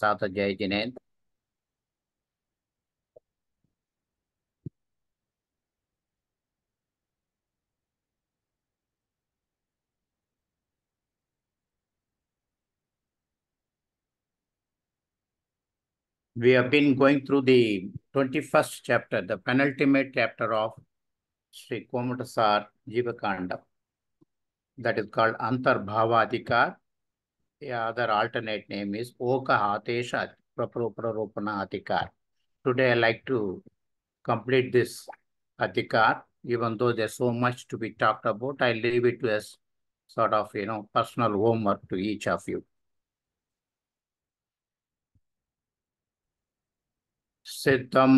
We have been going through the 21st chapter, the penultimate chapter of Sri Komatasar Jivakanda. That is called Antar Antarbhavadikar yeah, their alternate name is Oka Hatesha Praproparopana Adhikar. Today, I like to complete this Adhikar, even though there's so much to be talked about. I leave it as sort of, you know, personal homework to each of you. సిద్ధం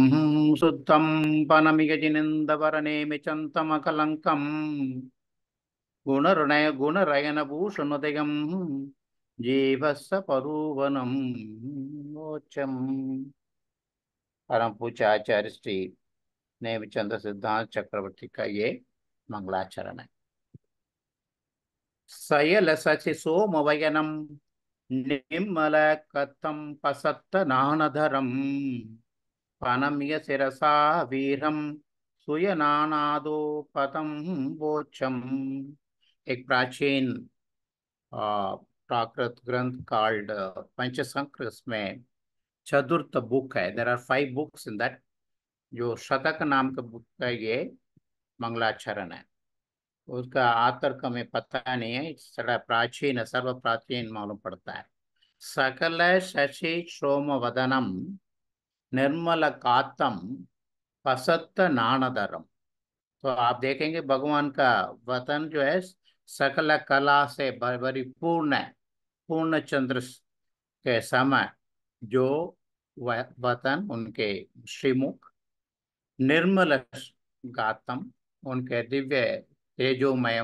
శుద్ధం పనమిగజినిందవరనేమి చంతమకలంకం గుణరుణయ గుణరయనభూషణుదయం जीवस्य परूवनं मोचम् परम पूज्य आचार्य श्री नेमचंद्र सिद्धांत चक्रवर्ती का ये मंगलाचरण है सयल सचि सोमवयनम निम्मल कथम पसत्त नानधरम पनम्य शिरसा वीरम सुयनानादो पतम बोचम एक प्राचीन प्राकृत ग्रंथ called uh, Panchasankras चतुर्थ बुक है there are five books in that जो शतक नाम का बुक है ये मंगलाचरण है उसका आतर का हमें पता नहीं है सड़ा प्राचीन सर्व प्राचीन मालूम पड़ता है सकल शशि सोम वदनम निर्मल कातम पसत नानदरम तो आप देखेंगे भगवान का वतन जो है सकल कला से भरपूर्ण है पूर्णचंद्र के समय जो वतन उनके श्रीमुख निर्मल गातम उनके दिव्य तेजोमय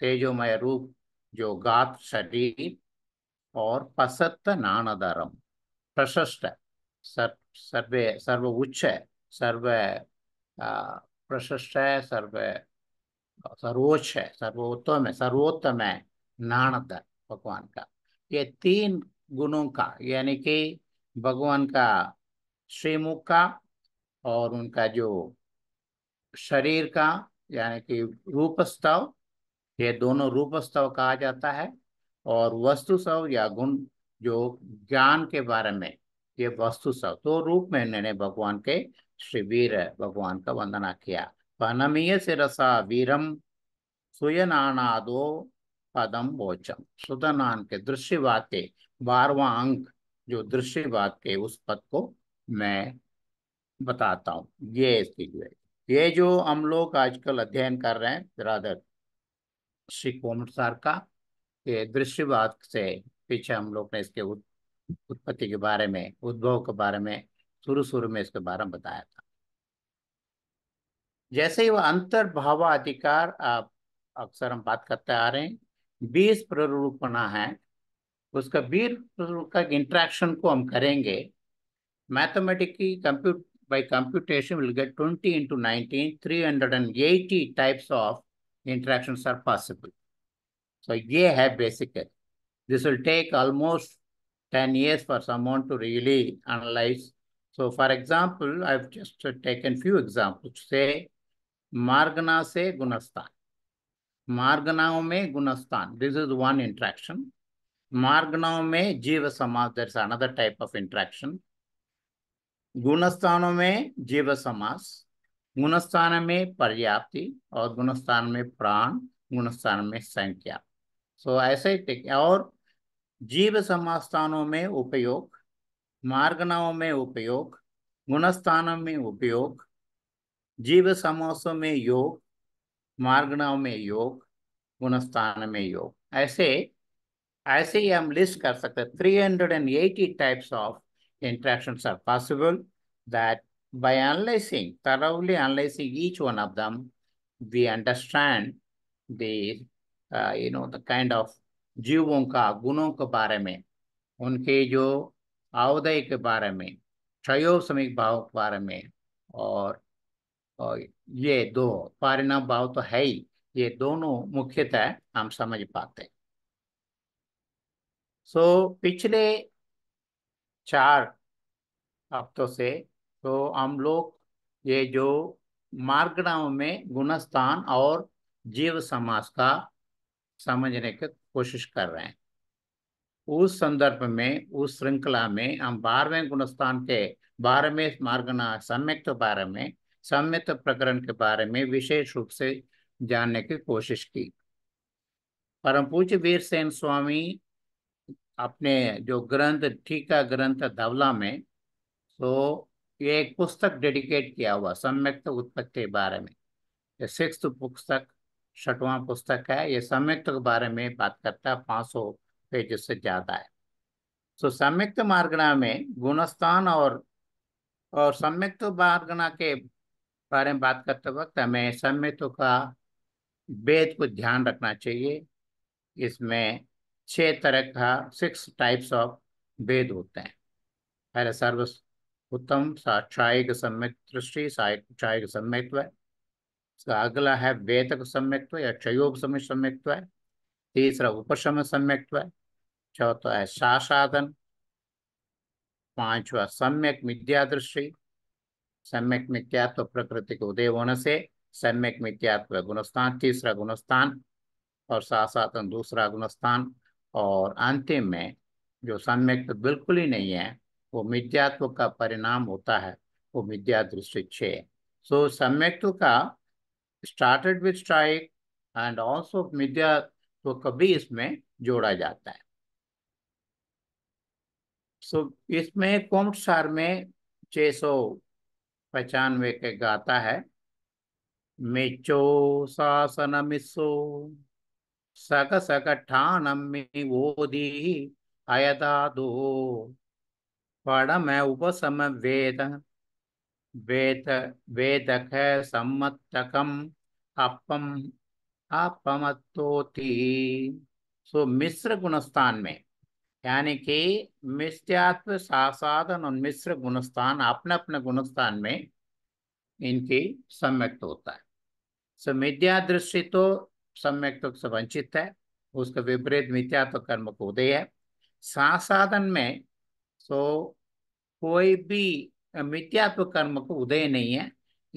तेजोमय रूप जो गात शरीर और पसत्त नानदरम प्रशस्त सर, सर्वे सर्व उच्च सर्व प्रशस्त सर्व सर्वोच्च सर्वोत्तम सर्वोत्तम नानद भगवान का ये तीन गुणों का यानी कि भगवान का श्रीमुख का और उनका जो शरीर का यानी कि रूपस्तव ये दोनों रूपस्तव कहा जाता है और वस्तु सव या गुण जो ज्ञान के बारे में ये वस्तु सव तो रूप में इन्होंने भगवान के श्री वीर भगवान का वंदना किया पनमीय से रसा वीरम सुयनादो पदम वोचम सुदनान के दृश्यवाद के बारवा अंक जो दृश्यवाद के उस पद को मैं बताता हूँ ये इसकी जो ये जो हम लोग आजकल अध्ययन कर रहे हैं राधर श्री कोमट सार का ये दृश्यवाद से पीछे हम लोग ने इसके उत्पत्ति के बारे में उद्भव के बारे में शुरू शुरू में इसके बारे में बताया था जैसे ही वह अंतर्भावा अधिकार आप अक्सर हम बात करते आ रहे हैं बीज प्ररूप है उसका बीज प्ररूप का इंट्रैक्शन को हम करेंगे mathematically compute by computation will get twenty into nineteen three hundred and eighty types of interaction are possible so ये है basic this will take almost ten years for some amount to really analyse so for example I have just taken few example से मार्गना से गुणस्थान मार्गनाओं में गुणस्थान this is one interaction मार्गनाओं में जीव समास is another type of interaction गुणस्थानों में जीव समास गुणस्थान में पर्याप्ति और गुणस्थान में प्राण गुणस्थान में संख्या सो so, ऐसे ही और जीव समास्थानों में उपयोग मार्गनाओं में उपयोग गुणस्थानों में उपयोग जीव समासों में योग मार्गणव में योग गुणस्थान में योग ऐसे ऐसे ही हम लिस्ट कर सकते three hundred and eighty types of interaction are possible that by analyzing thoroughly analyzing each one of them we understand the uh, you know जीवों का गुणों के बारे में उनके जो आवदय के बारे में क्षयोसमिक भाव के बारे में और ये दो परिणाम भाव तो है ही ये दोनों मुख्यतः हम समझ पाते हैं सो so, पिछले चार हफ्तों से तो हम लोग ये जो मार्गणाम में गुणस्थान और जीव समास का समझने की कोशिश कर रहे हैं उस संदर्भ में उस श्रृंखला में हम बारहवें गुणस्थान के बारहवें मार्गना सम्यक बारे में सम्यत प्रकरण के बारे में विशेष रूप से जानने की कोशिश की परम पूज्य वीर सेन स्वामी अपने जो ग्रंथ ठीका ग्रंथ धवला में तो ये एक पुस्तक डेडिकेट किया हुआ सम्यक उत्पत्ति के बारे में ये सिक्स पुस्तक छठवां पुस्तक है ये सम्यक्त के बारे में बात करता है पाँच सौ पेज से ज़्यादा है तो सम्यक्त मार्गणा में गुणस्थान और और सम्यक्त मार्गणा के बारे में बात करते वक्त हमें सम्यत्व का वेद को ध्यान रखना चाहिए इसमें छह तरह का सिक्स टाइप्स ऑफ वेद होते हैं पहले सर्व उत्तम साक्षायिक सम्यक दृष्टि साक्षायिक सम्यक्व इसका अगला है वेतक सम्यक्व या क्षयोग समय सम्यक्व तीसरा उपशम सम्यक्व चौथा है शासाधन पांचवा सम्यक विद्या दृष्टि सम्यक मिथ्यात्व प्रकृति के उदय होने से सम्यक मिथ्यात्व गुणस्थान तीसरा गुणस्थान और साथ साथ दूसरा गुणस्थान और अंतिम में जो सम्यक तो बिल्कुल ही नहीं है वो मिथ्यात्व का परिणाम होता है वो मिथ्या दृष्टि छे सो सम्यक्त्व का started with strike and also मिथ्यात्व कभी इसमें जोड़ा जाता है सो so, इसमें कोमसार में 600 पचानवे के गाता है मिचो शासन मिस्सो सक सक दी अयदा दो पड़म उपसम वेद वेद वेदक सम्मतकम अपम अपमत्तोति सो मिश्र गुणस्थान में यानी कि मिष्ट्यात्व सासाधन और मिश्र गुणस्थान अपने अपने गुणस्थान में इनकी सम्यक्त होता है सो मिथ्या दृष्टि तो सम्यक से वंचित है उसका विपरीत मिथ्यात्व तो कर्म को उदय है सासाधन में सो तो कोई भी मिथ्यात्व कर्म को उदय नहीं है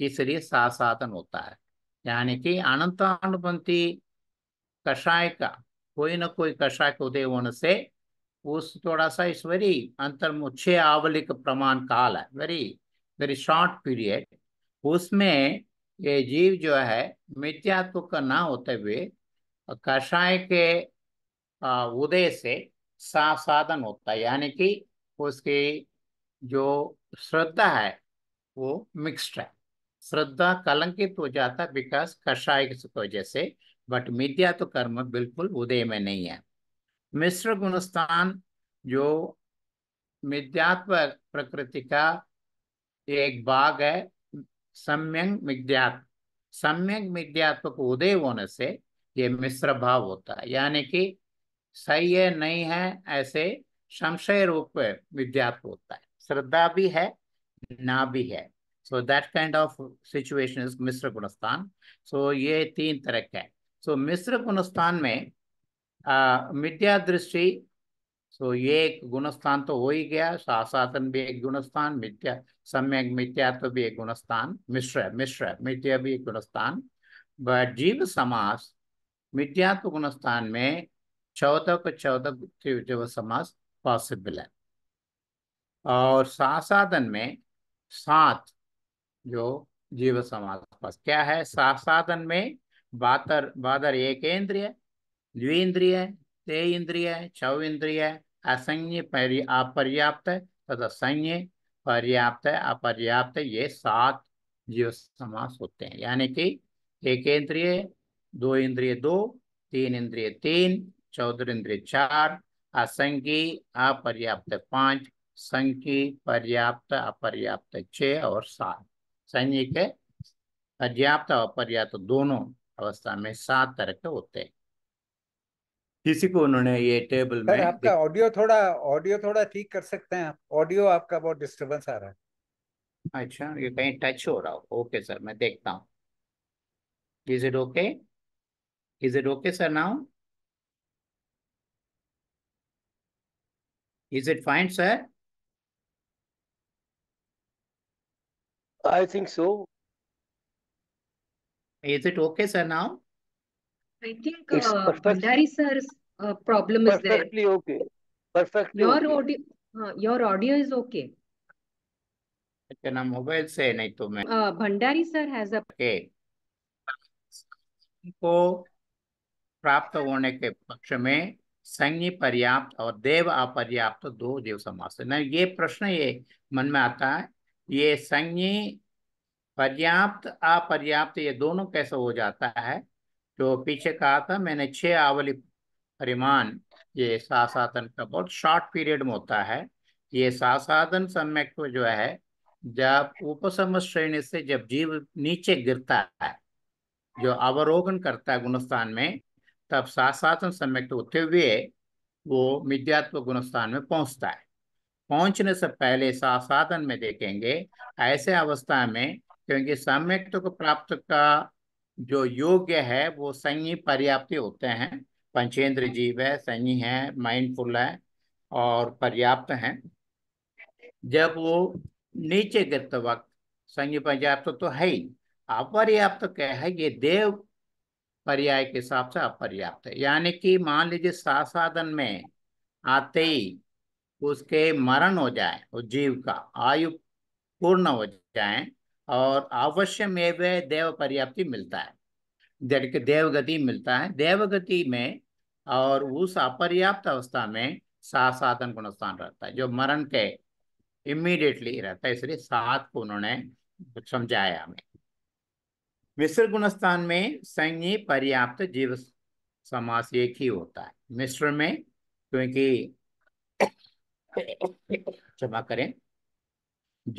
इसलिए सासाधन होता है यानी कि अनंतानुपंथी कषाय का कोई ना कोई कषाय का उदय होने से उस थोड़ा सा इस वेरी अंतर्मुख्य आवलिक प्रमाण काल है वेरी वेरी शॉर्ट पीरियड उसमें ये जीव जो है मिथ्यात्व का ना होते हुए कषाय के उदय से सा साधन होता है यानी कि उसकी जो श्रद्धा है वो मिक्स्ड है श्रद्धा कलंकित हो जाता बिकॉज कषाय की वजह से बट मिथ्यात्व कर्म बिल्कुल उदय में नहीं है मिश्र गुणस्थान जो मिद्यात्व प्रकृति का एक भाग है सम्यंग मिद्यात्व सम्यंग मिथ्यात्व को उदय होने से ये मिश्र भाव होता है यानी कि सही है नहीं है ऐसे संशय रूप विद्यात्व होता है श्रद्धा भी है ना भी है so that kind of situation is मिश्र गुणस्थान सो ये तीन तरह का है सो so, मिश्र गुणस्थान में मिथ्या दृष्टि सो ये एक गुणस्थान तो हो ही गया सासातन भी एक गुणस्थान मिथ्या सम्यक मिथ्या तो भी एक गुणस्थान मिश्र मिश्र मिथ्या भी एक गुणस्थान बट जीव समास मिथ्यात्व तो गुणस्थान में चौदह को चौदह जीव समास पॉसिबल है और सासाधन में सात जो जीव समास क्या है सासाधन में बातर बादर एक इंद्रिय द्विंद्रिय ते इंद्रिय चौ इंद्रिय असंज्ञ अपर्याप्त तथा संज्ञ पर्याप्त अपर्याप्त ये सात जीव समास होते हैं यानी कि एक इंद्रिय दो इंद्रिय दो तीन इंद्रिय तीन चौदह इंद्रिय चार असंख्य अपर्याप्त पांच संख्य पर्याप्त अपर्याप्त छ और सात संज्ञ के पर्याप्त और अपर्याप्त दोनों अवस्था में सात तरह के होते हैं किसी को उन्होंने ये टेबल में आपका ऑडियो थोड़ा ऑडियो थोड़ा ठीक कर सकते हैं आप ऑडियो आपका बहुत डिस्टरबेंस आ रहा है अच्छा ये कहीं टच हो रहा हो ओके सर मैं देखता हूँ is it okay is it okay sir now is it fine sir I think so is it okay sir now I think uh, Bandari sir's uh, problem is there. Perfectly okay. Perfectly your okay. Audio, uh, your audio is okay. अच्छा ना mobile से नहीं तो मैं Bhandari sir has a को प्राप्त होने के पक्ष में संगी पर्याप्त और देव अपर्याप्त दो देव समास ना ये प्रश्न ये मन में आता है ये संगी पर्याप्त अपर्याप्त ये दोनों कैसे हो जाता है जो पीछे कहा था मैंने छह आवली परिमाण ये साधन का बहुत शॉर्ट पीरियड में होता है ये साधन सम्यक जो है जब उपसम श्रेणी से जब जीव नीचे गिरता है जो अवरोगन करता है गुणस्थान में तब साधन सम्यक होते हुए वो मिद्यात्व गुणस्थान में पहुंचता है पहुंचने से पहले साधन में देखेंगे ऐसे अवस्था में क्योंकि सम्यक्त को प्राप्त का जो योग्य है वो संयी पर्याप्ति होते हैं पंचेंद्र हाँ। जीव है संयी है माइंडफुल है और पर्याप्त हैं जब वो नीचे गिरते वक्त संयी पर्याप्त तो है ही अपर्याप्त क्या है ये देव पर्याय के हिसाब से अपर्याप्त है यानी कि मान लीजिए साधन में आते ही उसके मरण हो जाए उस जीव का आयु पूर्ण हो जाए और अवश्य में वह देव पर्याप्ति मिलता है देवगति मिलता है देवगति में और उस अपर्याप्त अवस्था में सात साधन गुण स्थान रहता है जो मरण के इमीडिएटली रहता है इसलिए सात को उन्होंने समझाया हमें मिश्र गुणस्थान में संज्ञी पर्याप्त जीव समास एक ही होता है मिश्र में क्योंकि क्षमा करें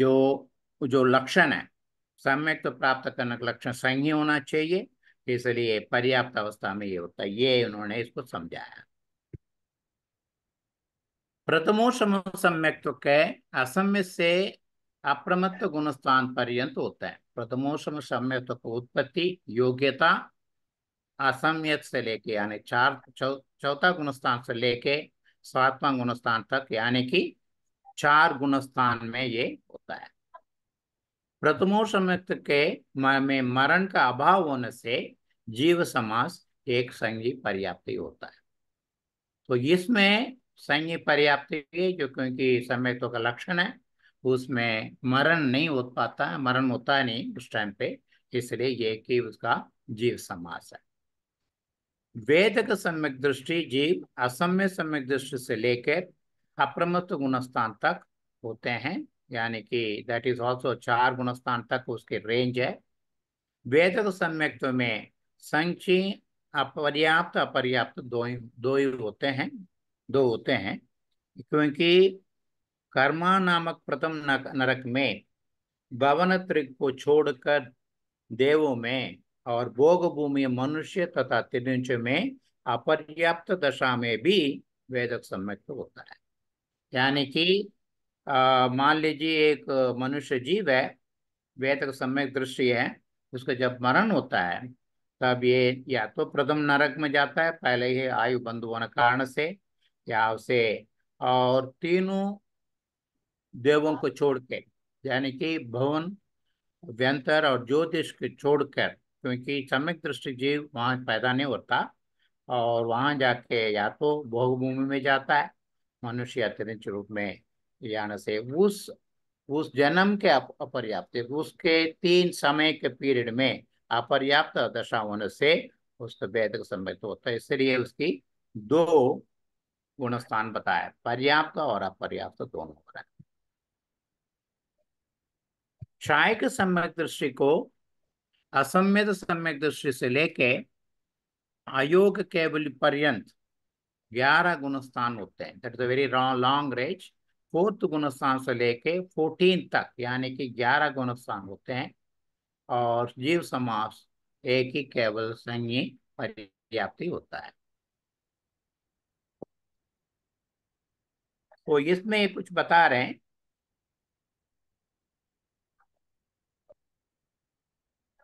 जो जो लक्षण है सम्यक तो प्राप्त करने का लक्षण संज्ञा होना चाहिए इसलिए पर्याप्त अवस्था में ये होता है ये उन्होंने इसको समझाया प्रथमो सम्यक तो असम्य से अप्रमत्व गुण स्थान पर्यंत होता है प्रथमो सम्यक तो उत्पत्ति योग्यता असम्य से लेके यानी चार चौथा गुण स्थान से लेके सातवां गुणस्थान तक यानी कि चार गुण स्थान में ये होता है प्रथमो प्रथमोसमयक्त के में मरण का अभाव होने से जीव समास एक संज्ञी पर्याप्ति होता है तो इसमें संज्ञी पर्याप्ति जो क्योंकि सम्यक्तों का लक्षण है उसमें मरण नहीं हो पाता है मरण होता है नहीं उस टाइम पे इसलिए ये कि उसका जीव समास है वेद का सम्यक दृष्टि जीव असम्य सम्यक दृष्टि से लेकर अप्रमत्व गुणस्थान तक होते हैं यानी कि दैट इज ऑल्सो चार गुणस्थान तक उसकी रेंज है वेदक सम्यक्त में संचि अपर्याप्त अपर्याप्त दो ही दो ही होते हैं दो होते हैं क्योंकि कर्मा नामक प्रथम नरक में भवन त्रिक को छोड़कर देवों में और भोग भूमि मनुष्य तथा त्रिंच में अपर्याप्त दशा में भी वेदक सम्यक्त होता है यानी कि मान लीजिए एक मनुष्य जीव है वे तक तो सम्यक दृष्टि है उसका जब मरण होता है तब ये या तो प्रथम नरक में जाता है पहले ही आयु बंद होने कारण से या उसे और तीनों देवों को छोड़ के यानी कि भवन व्यंतर और ज्योतिष को छोड़कर क्योंकि सम्यक दृष्टि जीव वहाँ पैदा नहीं होता और वहाँ जाके या तो भोग भूमि में जाता है मनुष्य अतिरिक्त रूप में यानी से उस उस जन्म के अपर्याप्त उसके तीन समय के पीरियड में अपर्याप्त दशा होने से उसको वेद सम्मिलित होता है इसलिए उसकी दो गुण स्थान बताया पर्याप्त और अपर्याप्त दोनों हो रहा है सम्यक दृष्टि को असम्यत सम्यक दृष्टि से लेके अयोग केवल पर्यंत ग्यारह गुण स्थान होते हैं that is a very long range fourth गुणस्थान से लेके फोर्टीन तक यानी कि ग्यारह गुणस्थान होते हैं और जीव समास एक ही केवल संज्ञी पर्याप्ति होता है तो इसमें कुछ बता रहे हैं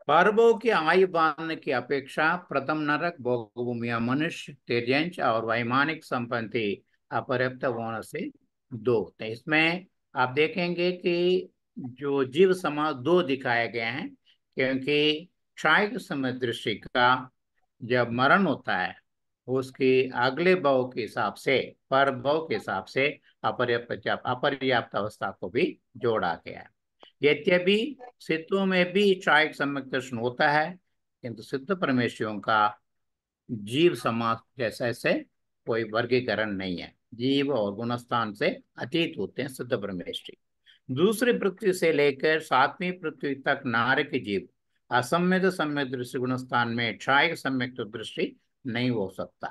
पर्वों की आयु बांधने की अपेक्षा प्रथम नरक भोगभूमि मनुष्य तेजेंश और वैमानिक संपत्ति अपर्याप्त होने से दो तो इसमें आप देखेंगे कि जो जीव समाज दो दिखाए गए हैं क्योंकि क्षायिक दृष्टि का जब मरण होता है उसकी अगले भाव के हिसाब से पर भाव के हिसाब से अपर्याप्त अपर्याप्त अवस्था को भी जोड़ा गया है यद्यपि सिद्धों में भी क्षायिक समय कृष्ण होता है किंतु सिद्ध परमेश्वरों का जीव समाज जैसे ऐसे कोई वर्गीकरण नहीं है जीव और गुणस्थान से अतीत होते हैं शुद्ध परमेश्वरी दूसरी पृथ्वी से लेकर सातवीं पृथ्वी तक नारक जीव असम्यत सम्य दृष्टि गुणस्थान में क्षायक सम्यक तो दृष्टि नहीं हो सकता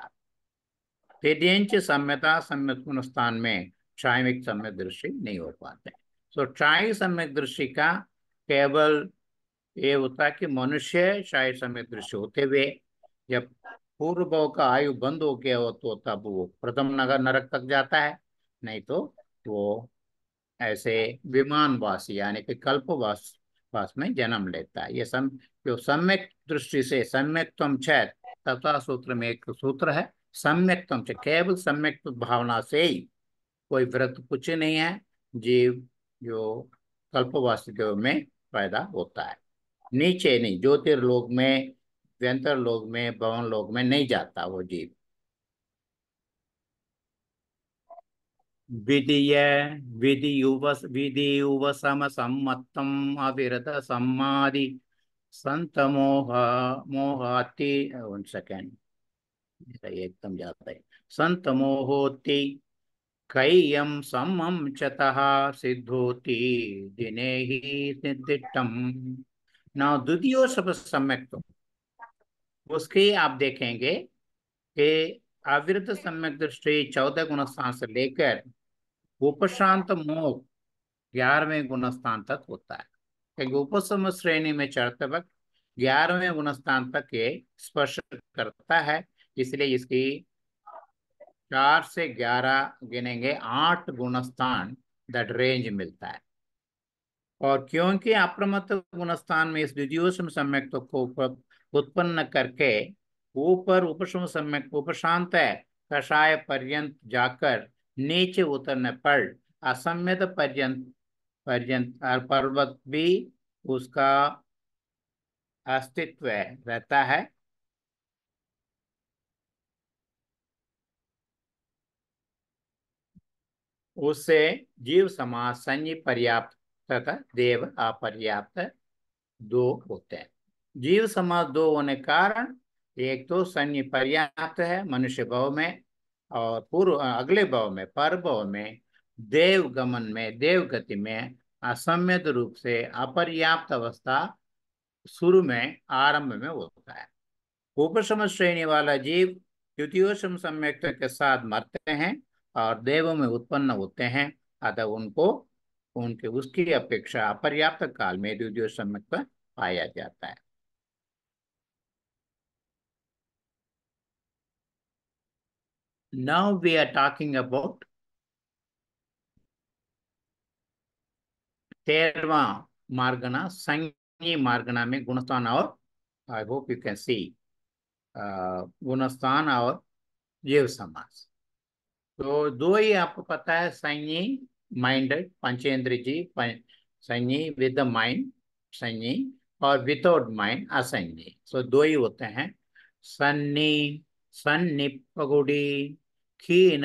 तेजंच सम्यता सम्यक गुणस्थान में क्षायिक सम्यक दृष्टि नहीं हो पाते तो क्षायिक सम्यक दृष्टि का केवल ये होता कि मनुष्य क्षाय सम्यक दृष्टि होते हुए जब पूर्व भव का आयु बंद हो गया हो तो तब वो प्रथम नगर नरक तक जाता है नहीं तो वो ऐसे वास यानी कि कल्पवास वास में जन्म लेता है ये सम जो सम्यक दृष्टि से सम्यक तथा सूत्र में एक सूत्र है सम्यक छेद केवल सम्यक भावना से ही कोई व्रत कुछ नहीं है जीव जो कल्पवास में पैदा होता है नीचे नहीं ज्योतिर्लोक में व्यंतर लोग में भवन लोग में नहीं जाता वो जीव विधिय विधि विधियुवसम सम्मत्तम अविरत सम्मादि संत मोह मोहाति वन सेकेंड एकदम जाता है संत मोहोति कईयम समम चतः सिद्धोति दिने ही निर्दिष्टम ना द्वितीयो सब सम्यक्तम उसकी आप देखेंगे कि अविरत सम्यक दृष्टि चौदह गुण स्थान से लेकर उपशांत मोह ग्यारहवें गुण स्थान तक होता है क्योंकि उपसम श्रेणी में चढ़ते वक्त ग्यारहवें गुण स्थान तक ये स्पर्श करता है इसलिए इसकी चार से ग्यारह गिनेंगे आठ गुणस्थान दट रेंज मिलता है और क्योंकि अप्रमत्व गुणस्थान में इस द्वितीय सम्यक तो को उत्पन्न करके ऊपर उपशम सम्यक उपशांत कषाय पर्यंत जाकर नीचे उतरने पर असम्यत पर्यंत पर्यंत और पर्वत भी उसका अस्तित्व रहता है उससे जीव समाज संजय पर्याप्त तथा देव अपर्याप्त दो होते हैं जीव समाज दो होने कारण एक तो सन्य पर्याप्त है मनुष्य भव में और पूर्व अगले भव में पर भव में देव गमन में देव गति में असम्यत रूप से अपर्याप्त अवस्था शुरू में आरंभ में होता है उपशम श्रेणी वाला जीव द्वितीयोशम सम्यक्त के साथ मरते हैं और देवों में उत्पन्न होते हैं अतः उनको उनके उसकी अपेक्षा अपर्याप्त काल में द्वितीयोशम पाया जाता है Now we are talking about Terva Margana, Sangi Margana में गुणस्थान और I hope you can see uh, गुणस्थान और जीव समास तो दो ही आपको पता है संयी माइंडेड पंचेंद्र जी संयी विद द माइंड संयी और विदाउट माइंड असंयी सो दो ही होते हैं सन्नी सन्निपगुड़ी खीन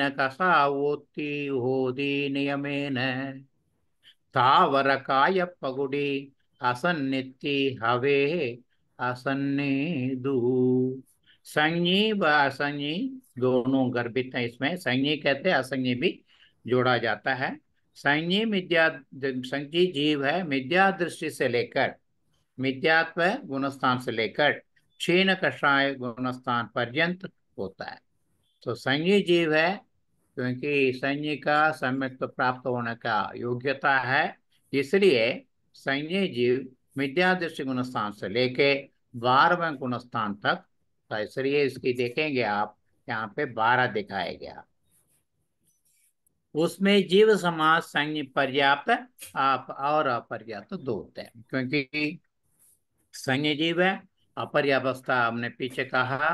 होदी नियमेन काय पगुडी असन्नित्ति हवे दू संज्ञी व असंज्ञी दोनों गर्भित हैं इसमें संज्ञी कहते हैं असंज्ञी भी जोड़ा जाता है संज्ञी मिद्या संज्ञी जीव है मिद्या दृष्टि से लेकर मिद्यात्व गुणस्थान से लेकर क्षीण कषाय गुणस्थान पर्यंत होता है तो संज्ञी जीव है क्योंकि संज्ञी का सम्यक्त प्राप्त होने का योग्यता है इसलिए संज्ञी जीव मिथ्यादृष्टि गुण स्थान से लेके बारहवें गुण स्थान तक तो इसलिए इसकी देखेंगे आप यहाँ पे बारह दिखाया गया उसमें जीव समाज संज्ञ पर्याप्त आप और अपर्याप्त दो होते हैं क्योंकि संज्ञ जीव है अपर्यावस्था हमने पीछे कहा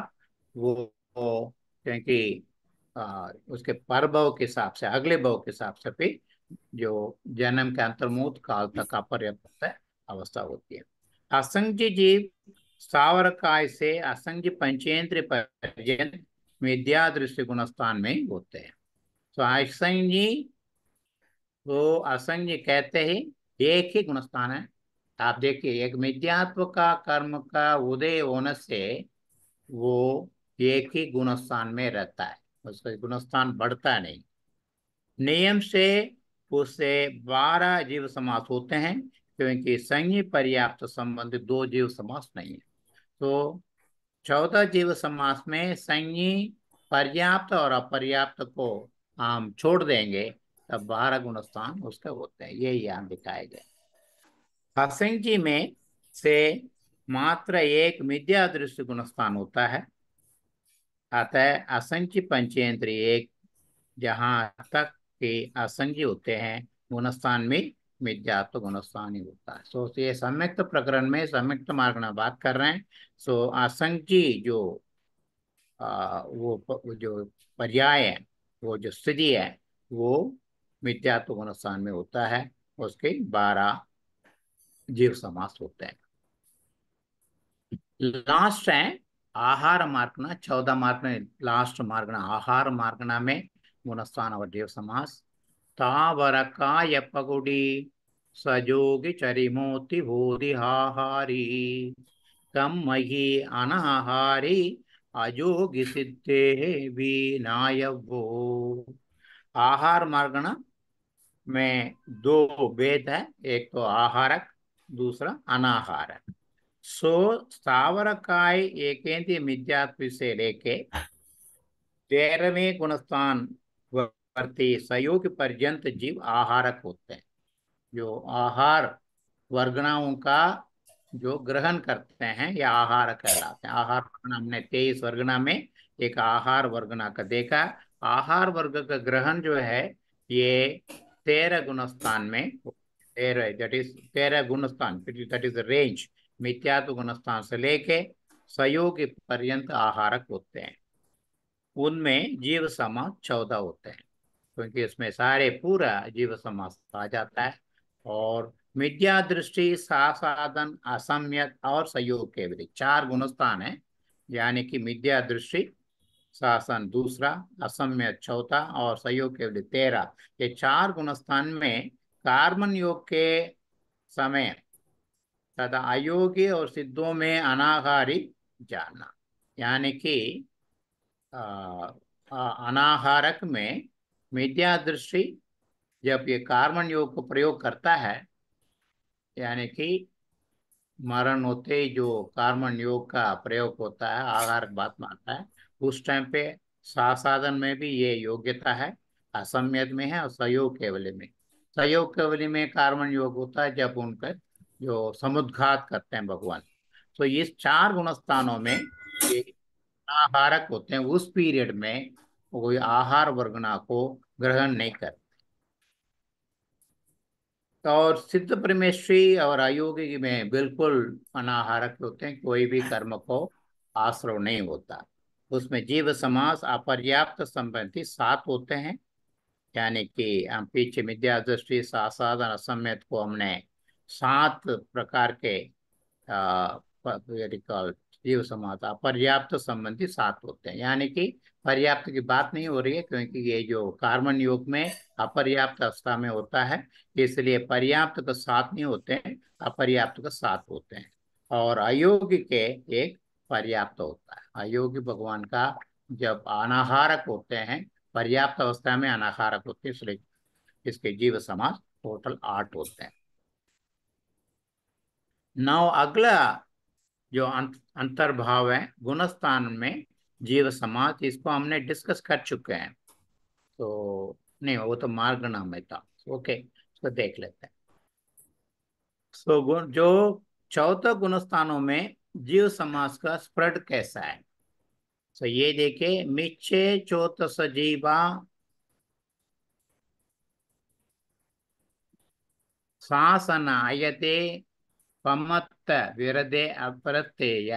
वो, वो क्योंकि उसके पर भव के हिसाब से अगले भव के हिसाब से भी जो जन्म के अंतर्मूत काल तक अपर्याप्त अवस्था होती है असंख्य जीव सावर काय से असंख्य पंचेंद्र पर्यंत विद्या दृष्टि गुण स्थान में होते हैं तो असंज्ञी तो असंज्ञ कहते हैं एक ही गुण स्थान है आप देखिए एक मिथ्यात्व का कर्म का उदय होने से वो एक ही गुणस्थान में रहता है उसका गुणस्थान बढ़ता नहीं नियम से उससे बारह जीव समास होते हैं क्योंकि संघी पर्याप्त संबंध दो जीव समास नहीं है तो चौदह जीव समास में संघी पर्याप्त और अपर्याप्त को हम छोड़ देंगे तब बारह गुणस्थान उसके होते हैं यही यहाँ दिखाए गए असंग जी में से मात्र एक मिथ्या दृष्टि गुणस्थान होता है अतः असंख्य पंचेंद्रिय जहाँ तक के असंख्य होते हैं गुणस्थान में मिथ्यात्व तो गुणस्थान ही होता है सो तो ये संयुक्त प्रकरण में संयुक्त मार्ग में बात कर रहे हैं सो असंख्य जो आ, वो जो पर्याय है वो जो स्थिति है वो मिथ्यात्व तो गुणस्थान में होता है उसके बारह जीव समास होते हैं लास्ट है आहार मार्ग ना चौदह मार्ग लास्ट मार्गन आहार मार्गन में गुणस्थान देव समास सजोगी चरीमोति बोधि आहारी तम मही अनाहारी अजोगि सिद्धेनायो आहार मार्गन में दो वेद है एक तो आहारक दूसरा अनाहारक सो स्थावरकाय एकेन्द्रिय मिथ्यात्विसे लेके तेरहवें गुणस्थान वर्ती सहयोग पर्यंत जीव आहारक होते हैं जो आहार वर्गणाओं का जो ग्रहण करते हैं या आहार कहलाते हैं आहार वर्गना हमने तेईस वर्गना में एक आहार वर्गना का देखा आहार वर्ग का ग्रहण जो है ये तेरह गुणस्थान में तेरह दैट इज तेरह गुणस्थान दैट इज रेंज मिथ्यात्व गुणस्थान से लेके सयोग पर्यंत आहारक होते हैं उनमें जीव समास चौदह होते हैं क्योंकि इसमें सारे पूरा जीव समास आ जाता है और मिथ्या दृष्टि साधन असम्यक और सहयोग के विधि चार गुणस्थान है यानी कि मिथ्या दृष्टि शासन दूसरा असम्य चौथा और सहयोग के विधि तेरह ये चार गुणस्थान में कार्मन योग के समय तथा अयोग्य और सिद्धों में अनाहारी जानना यानी कि अनाहारक में मिथ्या दृष्टि जब ये कार्बन योग को प्रयोग करता है यानी कि मरण होते ही जो कार्बन योग का प्रयोग होता है आहार बात मानता है उस टाइम पे साधन में भी ये योग्यता है असम्यत में है और सहयोग केवली में सहयोग केवली में कार्बन योग होता है जब उनका जो समुद्घात करते हैं भगवान तो ये चार गुणस्थानों में ये आहारक होते हैं उस पीरियड में कोई आहार वर्गना को ग्रहण नहीं करते और सिद्ध परमेश्वरी और अयोगी में बिल्कुल अनाहारक होते हैं कोई भी कर्म को आश्रय नहीं होता उसमें जीव समास अपर्याप्त संबंधी सात होते हैं यानी कि हम पीछे मिद्या दृष्टि सासाधन असम्यत को हमने सात प्रकार के रिकॉल जीव समाता पर्याप्त संबंधी सात होते हैं यानी कि पर्याप्त की बात नहीं हो रही है क्योंकि ये जो कार्बन युग में अपर्याप्त अवस्था में होता है इसलिए पर्याप्त का साथ नहीं होते हैं अपर्याप्त का साथ होते हैं और अयोग्य के एक पर्याप्त होता है अयोग्य भगवान का जब अनाहारक होते हैं पर्याप्त अवस्था में अनाहारक होते हैं इसलिए इसके जीव समाज टोटल आठ होते हैं नाउ अगला जो अंतर्भाव है गुणस्थान में जीव समाज इसको हमने डिस्कस कर चुके हैं तो नहीं वो तो मार्ग नाम है था ओके तो देख लेते हैं सो so, जो चौथा गुणस्थानों में जीव समास का स्प्रेड कैसा है सो so, ये देखे मिच्छे चौथ सजीवा सासन आयते पमत्त विरदे अप्रत्यय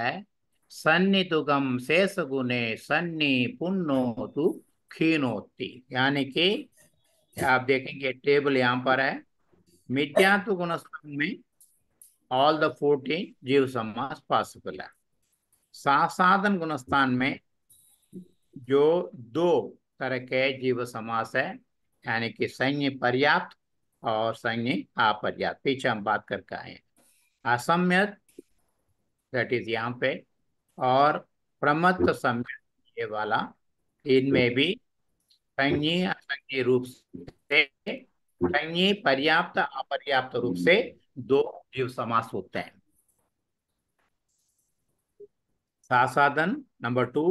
सन्नितुगम शेष गुणे सन्नी पुण्यो तु खीनोति यानी कि आप देखेंगे टेबल यहाँ पर है मिथ्यात्व गुण में ऑल द फोर्टीन जीव समास पॉसिबल है साधन गुणस्थान में जो दो तरह के जीव समास है यानी कि संज्ञ पर्याप्त और संज्ञ अपर्याप्त पीछे हम बात करके आए हैं असम्य दैट इज यहाँ पे और प्रमत्त हम्म। सम्य ये वाला इनमें हम्म। भी संज्ञी असंज्ञी रूप से संज्ञी पर्याप्त अपर्याप्त रूप से दो जीव समास होते हैं सासाधन नंबर टू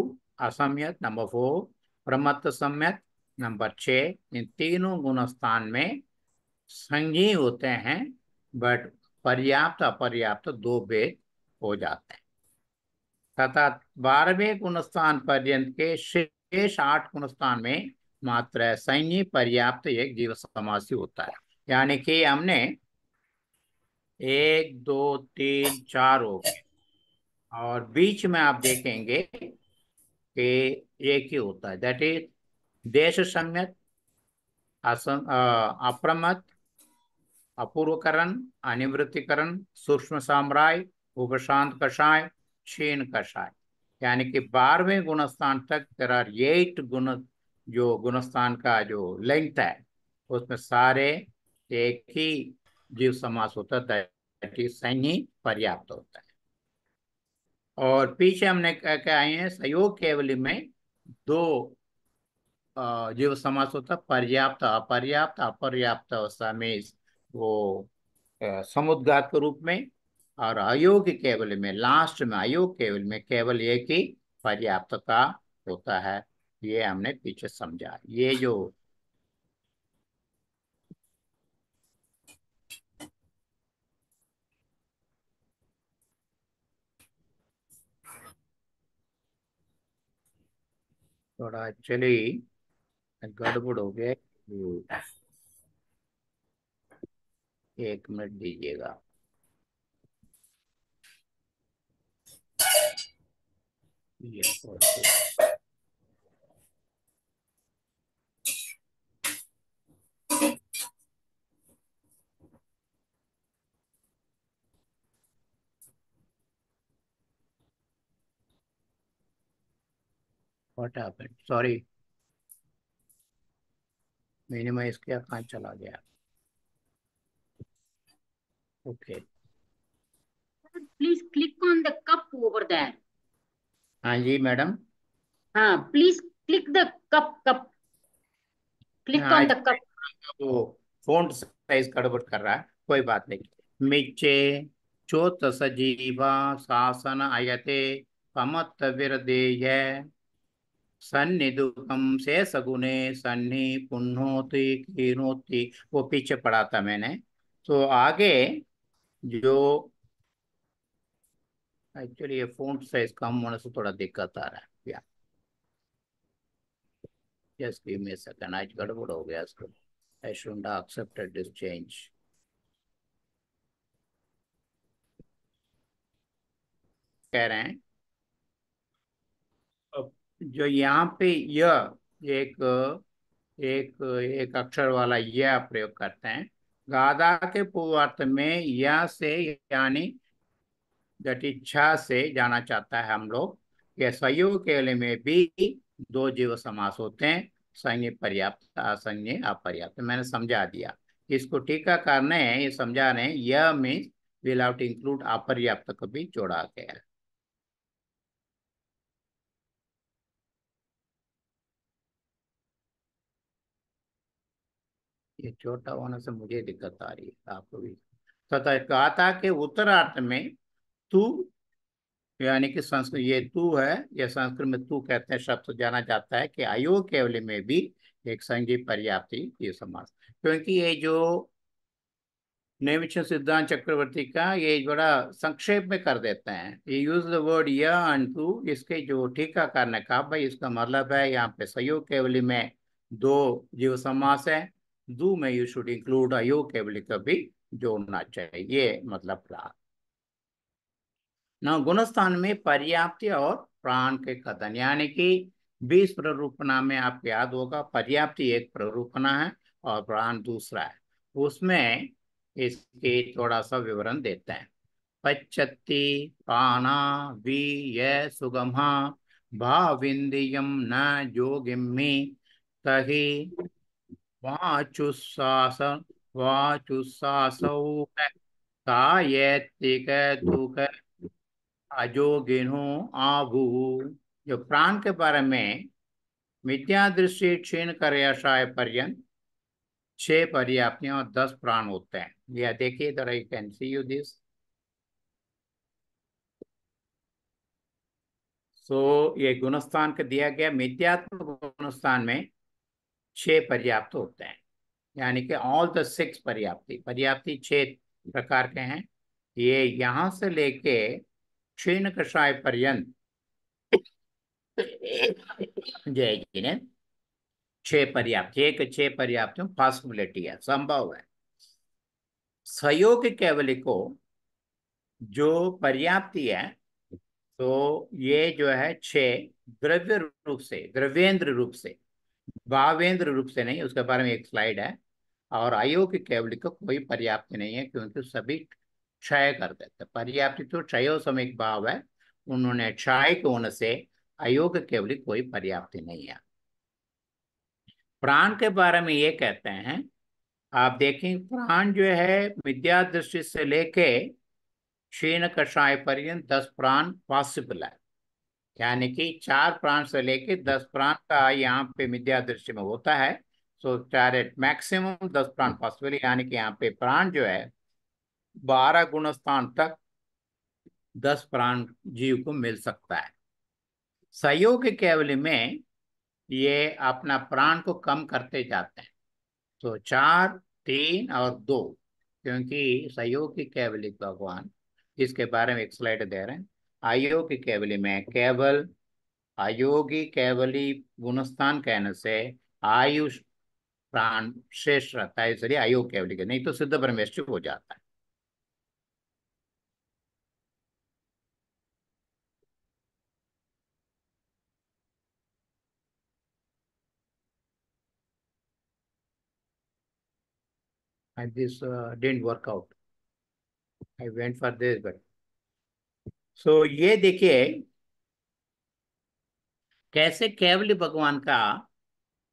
असम्यत नंबर फोर प्रमत्त सम्यक नंबर छ इन तीनों गुणस्थान में संज्ञी होते हैं बट पर्याप्त अपर्याप्त दो भेद हो जाते हैं तथा बारहवें गुणस्थान पर्यंत के शेष आठ गुणस्थान में मात्र सैन्य पर्याप्त एक जीव समासी होता है यानी कि हमने एक दो तीन चार हो गए और बीच में आप देखेंगे कि एक ही होता है दैट इज देश सम्यक असम अप्रमत अपूर्वकरण अनिवृत्तिकरण सूक्ष्म साम्राय उपशांत कषाय क्षीण कषाय यानी कि बारहवें गुणस्थान तक देर आर एट गुण जो गुणस्थान का जो लेंथ है उसमें सारे एक ही जीव समास होता है सैन पर्याप्त होता है और पीछे हमने क्या आए हैं सहयोग केवली में दो जीव समास होता पर्याप्त अपर्याप्त अपर्याप्त अवस्था में वो समुद्घात के रूप में और अयोग केवल में लास्ट में अयोग केवल में केवल एक ही पर्याप्तता होता है ये हमने पीछे समझा ये जो थोड़ा एक्चुअली गड़बड़ हो गया एक मिनट दीजिएगा सॉरी happened? मैंने मैं इसके यहाँ चला गया Okay. Please click on the cup over there. हाँ जी मैडम हाँ please click the cup cup click on the cup वो फोन साइज गड़बड़ कर रहा है कोई बात नहीं मिचे चोत सजीवा शासन अयते पमत विरदेय सन्निदुकम से सगुने सन्नि पुण्योति कीर्णोति वो पीछे पढ़ा था मैंने तो आगे जो एक्चुअली ये फोन साइज कम होने से थोड़ा दिक्कत आ रहा है या यस गिव मी सेकंड आज गड़बड़ हो गया इसको I should have accepted this change कह रहे हैं अब जो यहाँ पे य एक एक एक अक्षर वाला यह प्रयोग करते हैं गाधा के पूर्वार्थ में यह से यानी घटिच्छा से जाना चाहता है हम लोग के संयोग केले में भी दो जीव समास होते हैं संज्ञ पर्याप्त असंज्ञ अपर्याप्त मैंने समझा दिया इसको टीका करने ये समझा रहे हैं यह मीन्स विलाउट इंक्लूड अपर्याप्त को भी जोड़ा गया है ये छोटा होने से मुझे दिक्कत आ रही है आपको भी तथा तो कहा था कि उत्तरार्थ में तू यानी कि संस्कृत ये तू है यह संस्कृत में तू कहते हैं शब्द जाना जाता है कि आयो केवल में भी एक संज्ञी पर्याप्ति ये समास क्योंकि ये जो नैमिष सिद्धांत चक्रवर्ती का ये बड़ा संक्षेप में कर देते हैं ये यूज द वर्ड या टू इसके जो टीकाकार ने कहा भाई इसका मतलब है यहाँ पे सहयोग केवली में दो जीव समास है जू में you should include अयो केवल का भी जोड़ना चाहिए मतलब रहा न गुणस्थान में पर्याप्ति और प्राण के कथन यानी कि बीस प्ररूपना में आप याद होगा पर्याप्ति एक प्ररूपना है और प्राण दूसरा है उसमें इसके थोड़ा सा विवरण देते हैं पच्चति पाना वी य सुगमा भाविंदियम न जोगिमी तही जो प्राण के बारे में मिथ्या दृष्टि क्षीण कर पर्यंत छह पर्याप्तियां और दस प्राण होते हैं यह देखिए तो I can see you this so ये गुणस्थान का दिया गया मिथ्यात्मक गुणस्थान में छह पर्याप्त होते हैं यानी कि ऑल द सिक्स पर्याप्ति पर्याप्ति छह प्रकार के हैं ये यहां से लेके क्षीण कषाय पर्यंत जय जी ने छह पर्याप्त एक छह पर्याप्त पॉसिबिलिटी है संभव है सहयोग केवल को जो पर्याप्ति है तो ये जो है छे द्रव्य रूप से द्रव्येंद्र रूप से भावेंद्र रूप से नहीं उसके बारे में एक स्लाइड है और आयोग केवल को कोई पर्याप्ति नहीं है क्योंकि सभी क्षय कर देते पर्याप्ति तो क्षयो समिक भाव है उन्होंने क्षय के होने से अयोग केवल कोई पर्याप्ति नहीं है प्राण के बारे में ये कहते हैं आप देखें प्राण जो है विद्या दृष्टि से लेके क्षीण कषाय पर्यंत दस प्राण पॉसिबल है यानी कि चार प्राण से लेके दस प्राण का यहाँ पे मिथ्या दृष्टि में होता है सो चार एट मैक्सिमम दस प्राण पॉसिबल यानी कि यहाँ पे प्राण जो है बारह गुण स्थान तक दस प्राण जीव को मिल सकता है सहयोग के केवल में ये अपना प्राण को कम करते जाते हैं तो चार तीन और दो क्योंकि सहयोग की भगवान इसके बारे में एक स्लाइड दे रहे हैं अयोग्य कैवली में केवल अयोगी कैवली गुणस्थान कहने से आयुष प्राण श्रेष्ठ रहता है इसलिए अयोग केवली के नहीं तो सिद्ध परमेश हो जाता है this uh, didn't work out i went for this but so so, ये देखिए कैसे केवल भगवान का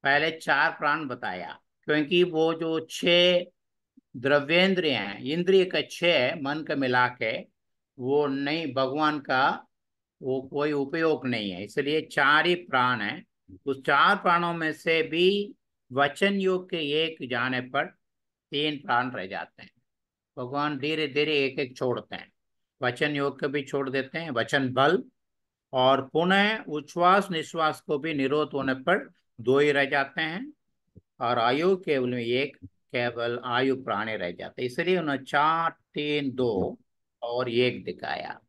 पहले चार प्राण बताया क्योंकि वो जो छह द्रव्येंद्रिय हैं इंद्रिय का छह मन का मिला के वो नहीं भगवान का वो कोई उपयोग नहीं है इसलिए चार ही प्राण है उस चार प्राणों में से भी वचन योग के एक जाने पर तीन प्राण रह जाते हैं भगवान धीरे धीरे एक एक छोड़ते हैं वचन योग को भी छोड़ देते हैं वचन बल और पुनः उच्छ्वास निश्वास को भी निरोध होने पर दो ही रह जाते हैं और आयु केवल में एक केवल आयु प्राणी रह जाते इसलिए उन्होंने चार तीन दो और एक दिखाया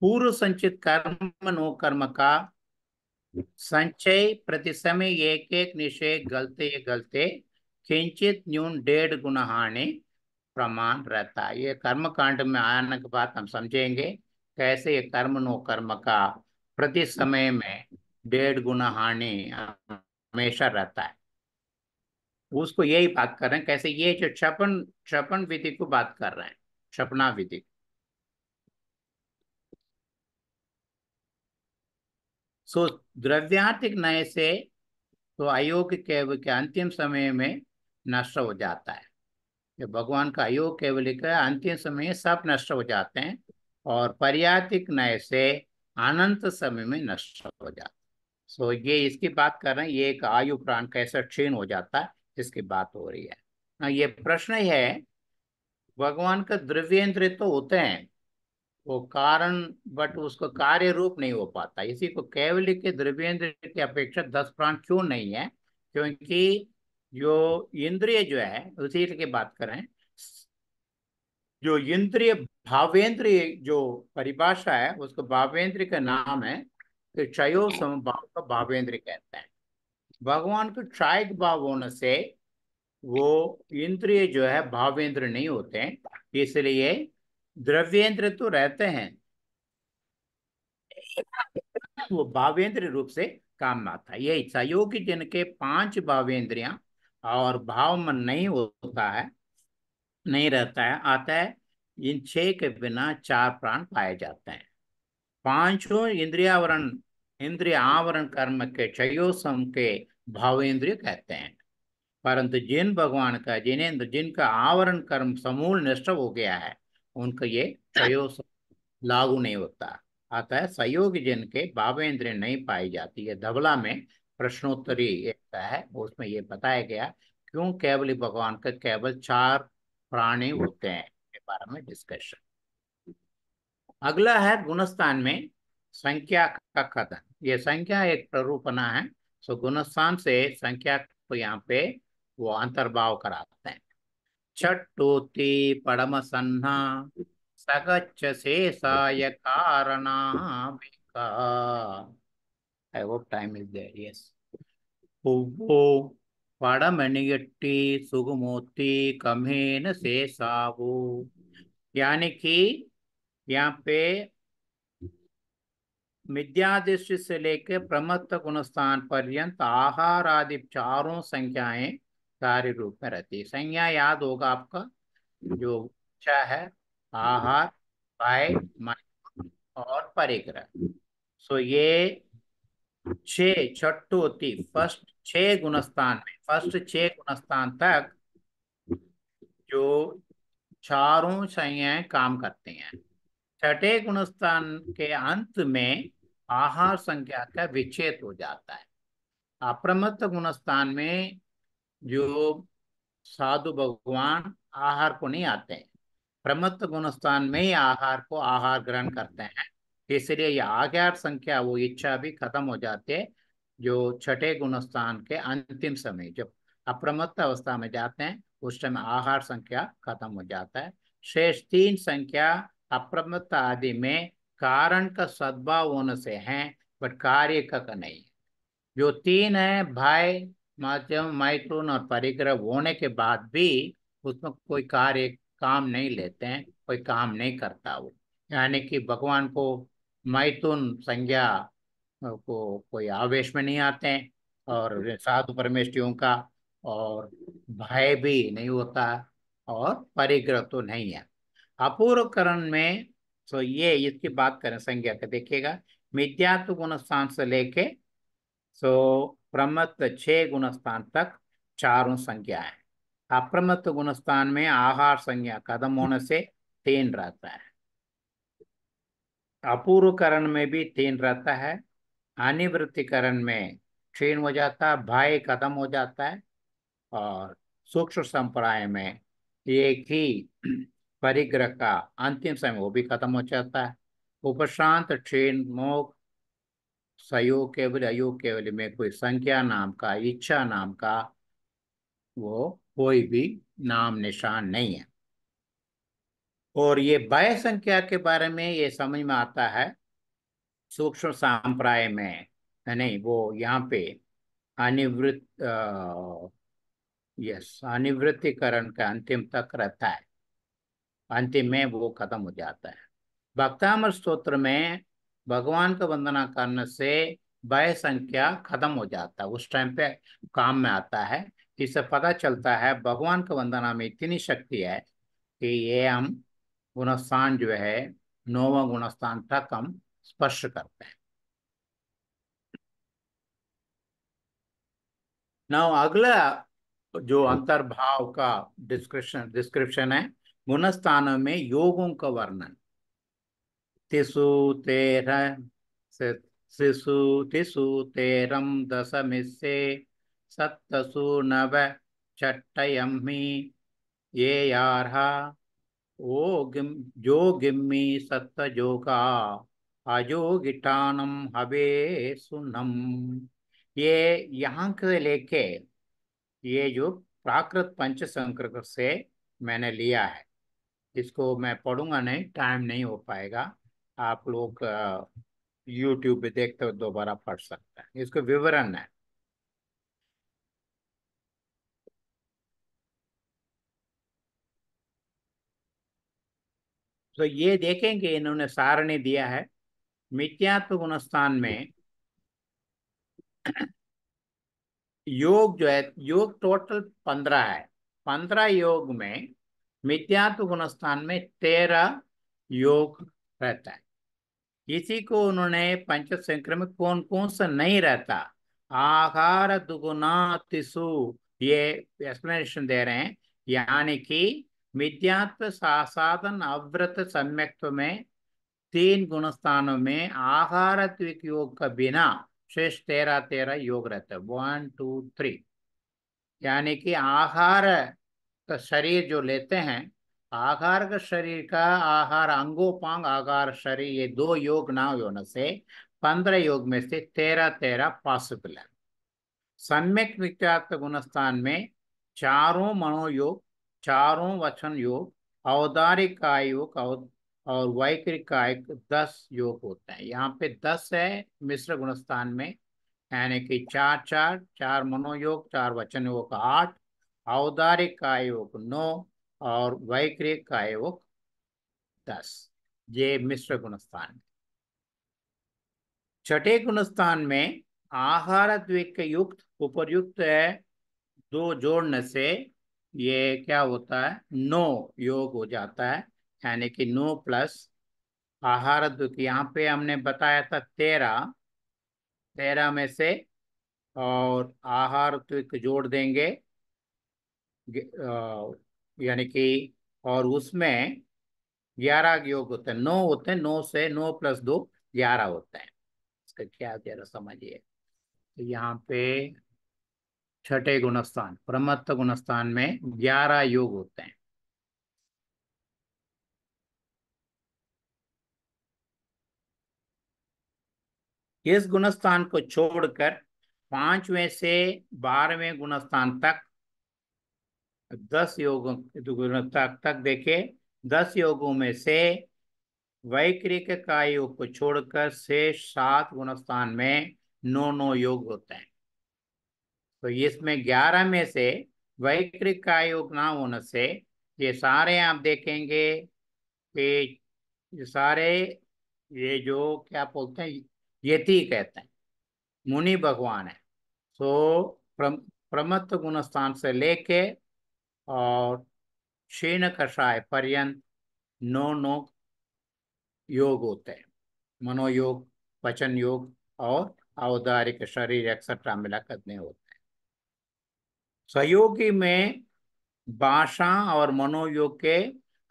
पूर्व संचित कर्म नो कर्म का संचय प्रति समय एक एक निषेय गलते गलते किंचित न्यून डेढ़ गुण हानि प्रमाण रहता है ये कर्म कांड में आने के बाद हम समझेंगे कैसे ये कर्म नो कर्म का प्रति समय में डेढ़ गुण हानि हमेशा रहता है उसको यही बात कर रहे हैं कैसे ये जो छपन क्षपण विधि को बात कर रहे हैं क्षपना विधि सो द्रव्यार्थिक द्रव्यातिक नय से तो अयोग केवल के अंतिम समय में नष्ट हो जाता है ये भगवान का अयोग केवल के अंतिम समय सब नष्ट हो जाते हैं और पर्यातिक नये से अनंत समय में नष्ट हो जाता है सो so, ये इसकी बात कर रहे हैं ये एक आयु प्राण कैसा क्षीण हो जाता है इसकी बात हो रही है ना हाँ, ये प्रश्न है भगवान का द्रव्य तो होते हैं वो कारण बट उसको कार्य रूप नहीं हो पाता इसी को केवल के द्रव्येंद्र की अपेक्षा दस प्राण क्यों नहीं है क्योंकि जो इंद्रिय जो है उसी की बात करें जो इंद्रिय भावेंद्रिय जो परिभाषा है उसको भावेंद्र का नाम है तो चयो समभाव का भावेंद्र कहते हैं भगवान को चाय भाव होने से वो इंद्रिय जो है भावेंद्र नहीं होते इसलिए द्रव्येंद्र तो रहते हैं वो भावेंद्र रूप से काम आता है यही सहयोगी जिनके पांच भावेंद्रिया और भाव मन नहीं होता है नहीं रहता है आता है इन छह के बिना चार प्राण पाए जाते हैं पांचों इंद्रियावरण इंद्रिय आवरण कर्म के क्षयोसम के भावेंद्रिय कहते हैं परंतु जिन भगवान का जिनेन्द्र जिनका आवरण कर्म समूल निष्ठ हो गया है उनका ये संयोग लागू नहीं होता आता है सहयोग जिनके भावेंद्रिय नहीं पाई जाती है धबला में प्रश्नोत्तरी है उसमें ये बताया गया क्यों केवल भगवान के केवल चार प्राणी होते हैं के बारे में डिस्कशन अगला है गुणस्थान में संख्या का कथन ये संख्या एक प्ररूपना है सो गुणस्थान से संख्या को यहाँ पे वो अंतर्भाव कराते हैं छट्टोति परम सन्ना सगच्छ शेषाय कारणाभिका I hope time is there. Yes. Puvvo வடமணியட்டி சுகுமூர்த்தி கமேன சேசாவு यानी कि यहाँ पे मिथ्यादृष्टि से लेकर प्रमत्त गुणस्थान पर्यंत आहार आदि चारों संख्याएं कार्य रूप में रहती है संज्ञा याद होगा आपका जो इच्छा है आहार पाय और परिग्रह सो ये छे छठू होती फर्स्ट छे गुणस्थान में फर्स्ट छे गुणस्थान तक जो चारों संज्ञाएं काम करते हैं छठे गुणस्थान के अंत में आहार संज्ञा का विच्छेद हो जाता है अप्रमत्त गुणस्थान में जो साधु भगवान आहार को नहीं आते हैं प्रमत्त गुणस्थान में ही आहार को आहार ग्रहण करते हैं इसलिए ये आज्ञार संख्या वो इच्छा भी खत्म हो जाते है जो छठे गुणस्थान के अंतिम समय जब अप्रमत्त अवस्था में जाते हैं उस समय आहार संख्या खत्म हो जाता है शेष तीन संख्या अप्रमत्त आदि में कारण का सद्भाव होने से है बट कार्य का, का नहीं जो तीन है भय माध्यम माइक्रोन और परिग्रह होने के बाद भी उसमें कोई कार्य काम नहीं लेते हैं कोई काम नहीं करता वो यानी कि भगवान को मैथुन संज्ञा को कोई आवेश में नहीं आते हैं और साधु परमेष्टियों का और भय भी नहीं होता और परिग्रह तो नहीं है अपूर्वकरण में तो ये इसकी बात करें संज्ञा का देखिएगा मिथ्यात्व तो गुण स्थान से लेके सो तो प्रमत्व छः गुण स्थान तक चारों संख्या है अप्रमत्व गुण स्थान में आहार संज्ञा कदम तो होने से तीन रहता है अपूर्वकरण में भी तीन रहता है अनिवृत्तिकरण में क्षीण हो जाता है भाई कदम हो जाता है और सूक्ष्म संप्राय में एक ही परिग्रह का अंतिम समय वो भी खत्म हो जाता है उपशांत क्षीण मोक्ष सहयोग केवल अयोग केवल में कोई संख्या नाम का इच्छा नाम का वो कोई भी नाम निशान नहीं है और ये बाह्य संख्या के बारे में ये समझ में आता है सूक्ष्म सांप्राय में नहीं वो यहाँ पे अनिवृत्त यस अनिवृत्तिकरण का अंतिम तक रहता है अंतिम में वो खत्म हो जाता है भक्तामर स्त्रोत्र में भगवान का वंदना करने से वह संख्या खत्म हो जाता है उस टाइम पे काम में आता है इससे पता चलता है भगवान का वंदना में इतनी शक्ति है कि ये हम गुणस्थान जो है नौवा गुणस्थान तक हम स्पर्श करते हैं नौ अगला जो अंतर्भाव का डिस्क्रिप्शन डिस्क्रिप्शन है गुणस्थानों में योगों का वर्णन तिसु तेर सिसु तिसु दस दशमिस्से सप्तसु नव चट्टयम्मी ये यार्ह ओ गिम जो गिम्मि सत्तजोगा अजोगिटानम हवे सुनम ये यहाँ के लेके ये जो प्राकृत पंच संकृत से मैंने लिया है इसको मैं पढ़ूंगा नहीं टाइम नहीं हो पाएगा आप लोग यूट्यूब पे देखते हो दोबारा पढ़ सकते हैं इसको विवरण है तो ये देखेंगे इन्होंने सारणी दिया है मिथ्यात्व गुणस्थान में योग जो है योग टोटल पंद्रह है पंद्रह योग में मिथ्यात्व गुणस्थान में तेरह योग रहता है इसी को उन्होंने पंच संक्रमित कौन कौन सा नहीं रहता आहार दुगुना तिशु ये एक्सप्लेनेशन दे रहे हैं यानी कि मिथ्यात्व साधन अव्रत सम्यक्त्व में तीन गुण स्थानों में आहार योग का बिना शेष तेरा तेरा योग रहता है वन टू थ्री यानी कि आहार का शरीर जो लेते हैं आहार शरीर का आहार अंगोपांग आहार शरीर ये दो योग ना होने से पंद्रह योग में से तेरह तेरह पॉसिबल है सम्यक नित्यात्म गुणस्थान में चारों मनोयोग चारों वचन योग औदारिक आयोग और वैकृत काय दस योग होते हैं यहाँ पे दस है मिश्र गुणस्थान में यानी कि चार चार चार मनोयोग चार वचन योग आठ औदारिक आयोग योग नौ और वैक्रिय का योग दस ये मिश्र गुणस्थान छठे गुणस्थान में आहार युक्त युक्त उपयुक्त दो जोड़ने से ये क्या होता है नो योग हो जाता है यानी कि नो प्लस आहार यहाँ पे हमने बताया था तेरह तेरह में से और आहार जोड़ देंगे और यानी कि और उसमें ग्यारह योग होते हैं नौ होते हैं नौ से नौ प्लस दो ग्यारह होते हैं इसका क्या जरा समझिए तो यहाँ पे छठे गुणस्थान प्रमत्त गुणस्थान में ग्यारह योग होते हैं इस गुणस्थान को छोड़कर पांचवें से बारहवें गुणस्थान तक दस योगों तक तक देखे दस योगों में से वैक्रिक का योग को छोड़कर से सात गुणस्थान में नौ नौ योग होते हैं तो इसमें ग्यारह में से वैक्रिक का योग ना होने से ये सारे आप देखेंगे कि ये सारे ये जो क्या बोलते हैं यति कहते हैं मुनि भगवान है सो so, गुणस्थान से लेके और शेन कषाय पर्यंत नौ नौ योग होते हैं मनोयोग वचन योग और औदारिक शरीर एक्सेट्रा मिला करने होते हैं सहयोगी में भाषा और मनोयोग के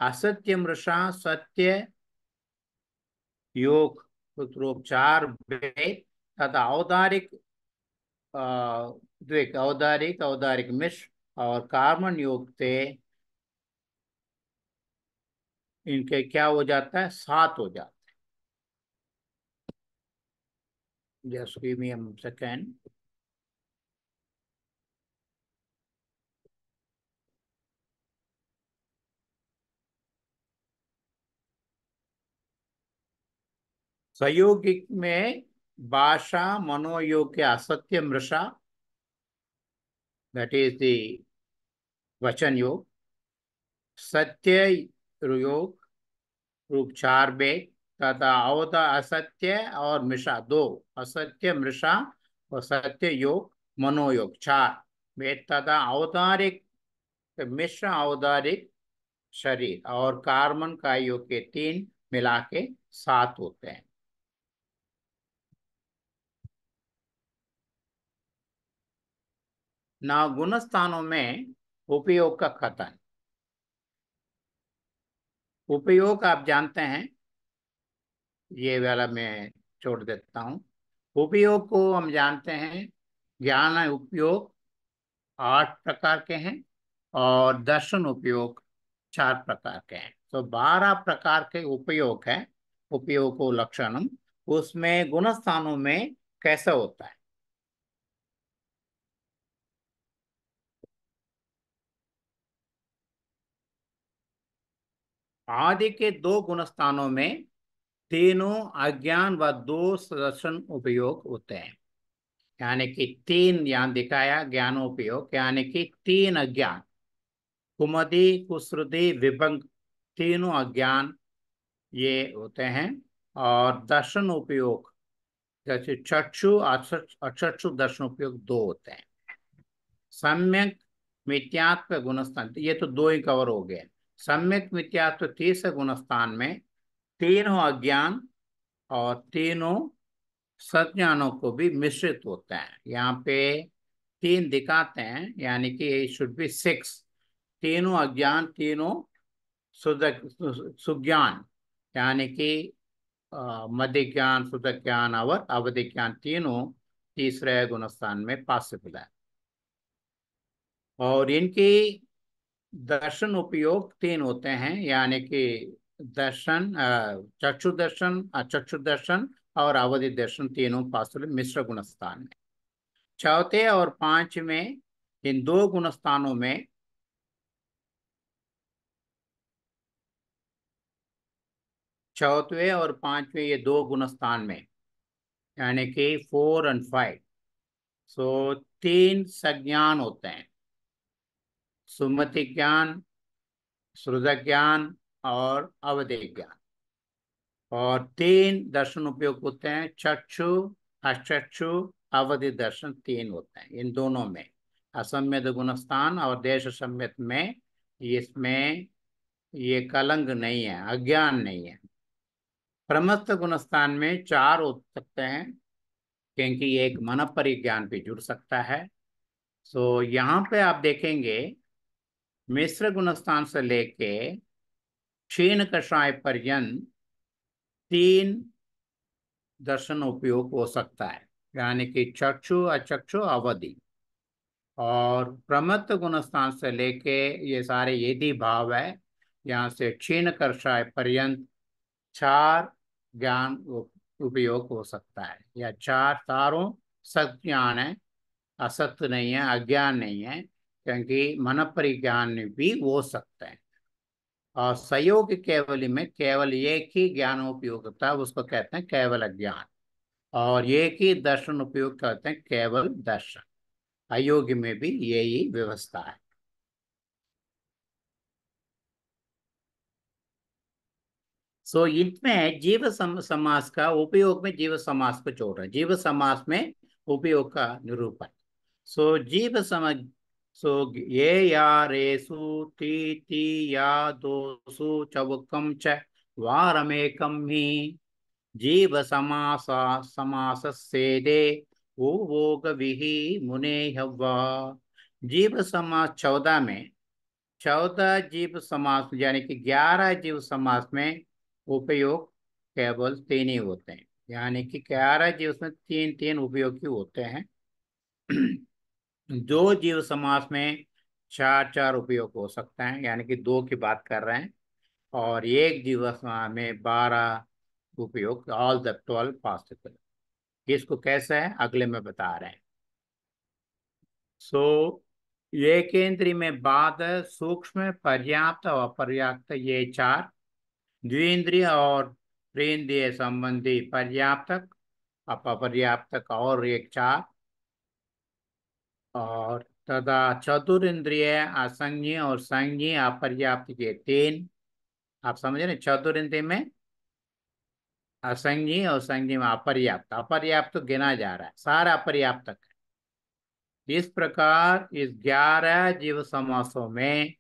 असत्य मृषा सत्य योग चार तथा औदारिक औदारिक औदारिक मिश्र और कार्बन योग से इनके क्या हो जाता है सात हो जाते हैं जस्ट सेकेंड संयोगिक में भाषा मनोयोग के असत्य मृषा दट इज दी वचन योग सत्य योग रूप चार बेग तथा अवता असत्य और मृषा दो असत्य मृषा और सत्य योग मनोयोग चार वेद तथा अवतारिक मिश्र अवतारिक शरीर और कार्बन का योग के तीन मिला के सात होते हैं ना गुण स्थानों में उपयोग का कथन उपयोग आप जानते हैं ये वाला मैं छोड़ देता हूँ उपयोग को हम जानते हैं ज्ञान उपयोग आठ प्रकार के हैं और दर्शन उपयोग चार प्रकार के हैं तो बारह प्रकार के उपयोग हैं उपयोग को लक्षण उसमें गुणस्थानों में कैसा होता है आदि के दो गुणस्थानों में तीनों अज्ञान व दो सदर्शन उपयोग होते हैं यानी कि तीन ज्ञान दिखाया ज्ञान उपयोग यानी कि तीन अज्ञान कुमदि कुश्रुति विभंग तीनों अज्ञान ये होते हैं और दर्शन उपयोग जैसे चक्षु अचक्षु दर्शन उपयोग दो होते हैं सम्यक मिथ्यात्व गुणस्थान ये तो दो ही कवर हो गए सम्यक मिथ्यात्व तीस गुणस्थान में तीनों अज्ञान और तीनों सज्ञानों को भी मिश्रित होते हैं यहाँ पे तीन दिखाते हैं यानी कि शुड बी सिक्स तीनों अज्ञान तीनों सुज्ञान यानी कि मध्य ज्ञान शुद्ध ज्ञान और अवधि ज्ञान तीनों तीसरे गुणस्थान में पॉसिबल है और इनकी दर्शन उपयोग तीन होते हैं यानी कि दर्शन चक्षु दर्शन अचक्षु दर्शन और अवधि दर्शन तीनों पास मिश्र गुणस्थान में चौथे और पांच में इन दो गुणस्थानों में चौथे और पांचवें ये दो गुणस्थान में यानी कि फोर एंड फाइव सो तीन संज्ञान होते हैं सुमति ज्ञान सृजक ज्ञान और अवधि ज्ञान और तीन दर्शन उपयोग होते हैं चक्षु अचक्षु अवधि दर्शन तीन होते हैं इन दोनों में असम्यद गुणस्थान और देश सम्यत में इसमें ये कलंग नहीं है अज्ञान नहीं है प्रमस्त गुणस्थान में चार हो सकते हैं क्योंकि एक मन परिज्ञान भी जुड़ सकता है सो तो यहाँ पे आप देखेंगे मिश्र गुणस्थान से लेके क्षीण कषाय पर्यंत तीन दर्शन उपयोग हो सकता है यानी कि चक्षु अचक्षु अवधि और प्रमत्त गुणस्थान से लेके ये सारे यदि भाव है यहाँ से क्षीण कषाय पर्यंत चार ज्ञान उपयोग हो सकता है या चार तारों सत्य ज्ञान है असत्य नहीं है अज्ञान नहीं है क्योंकि मन परिज्ञान भी हो सकते हैं और सहयोग केवल में केवल एक ही ज्ञान उपयोगता उसको कहते हैं केवल ज्ञान और एक ही दर्शन उपयोग करते हैं केवल दर्शन अयोग्य में भी यही व्यवस्था है सो so, इसमें जीव समास का उपयोग में जीव समास को जोड़ रहे जीव समास में उपयोग का निरूपण सो so, जीव सम सो ये यारेषु तृतीयादोषु चौकं च वारमेकं हि जीवसमासा समासस्येदे ओवोगविः मुने हवा जीव समास चौदह में चौदह जीव समास यानी कि ग्यारह जीव समास में उपयोग केवल तीन ही होते हैं यानी कि ग्यारह जीव में तीन तीन उपयोग ही होते हैं जो जीव समास में चार चार उपयोग हो सकते हैं यानी कि दो की बात कर रहे हैं और एक जीव समास में बारह उपयोग ऑल द ट्वेल्व पॉसिबल इसको कैसे है अगले में बता रहे हैं सो so, एकेंद्री में बाद सूक्ष्म पर्याप्त और अपर्याप्त ये चार द्विंद्रिय और त्रिंद्रिय संबंधी पर्याप्तक अपर्याप्तक और एक चार और तथा चतुर इंद्रिय असंज्ञ और संज्ञ अपर्याप्त के तीन आप समझ रहे चतुर इंद्रिय में असंज्ञ और संज्ञ में अपर्याप्त अपर्याप्त तो गिना जा रहा है सारा अपर्याप्त इस प्रकार इस ग्यारह जीव समासों में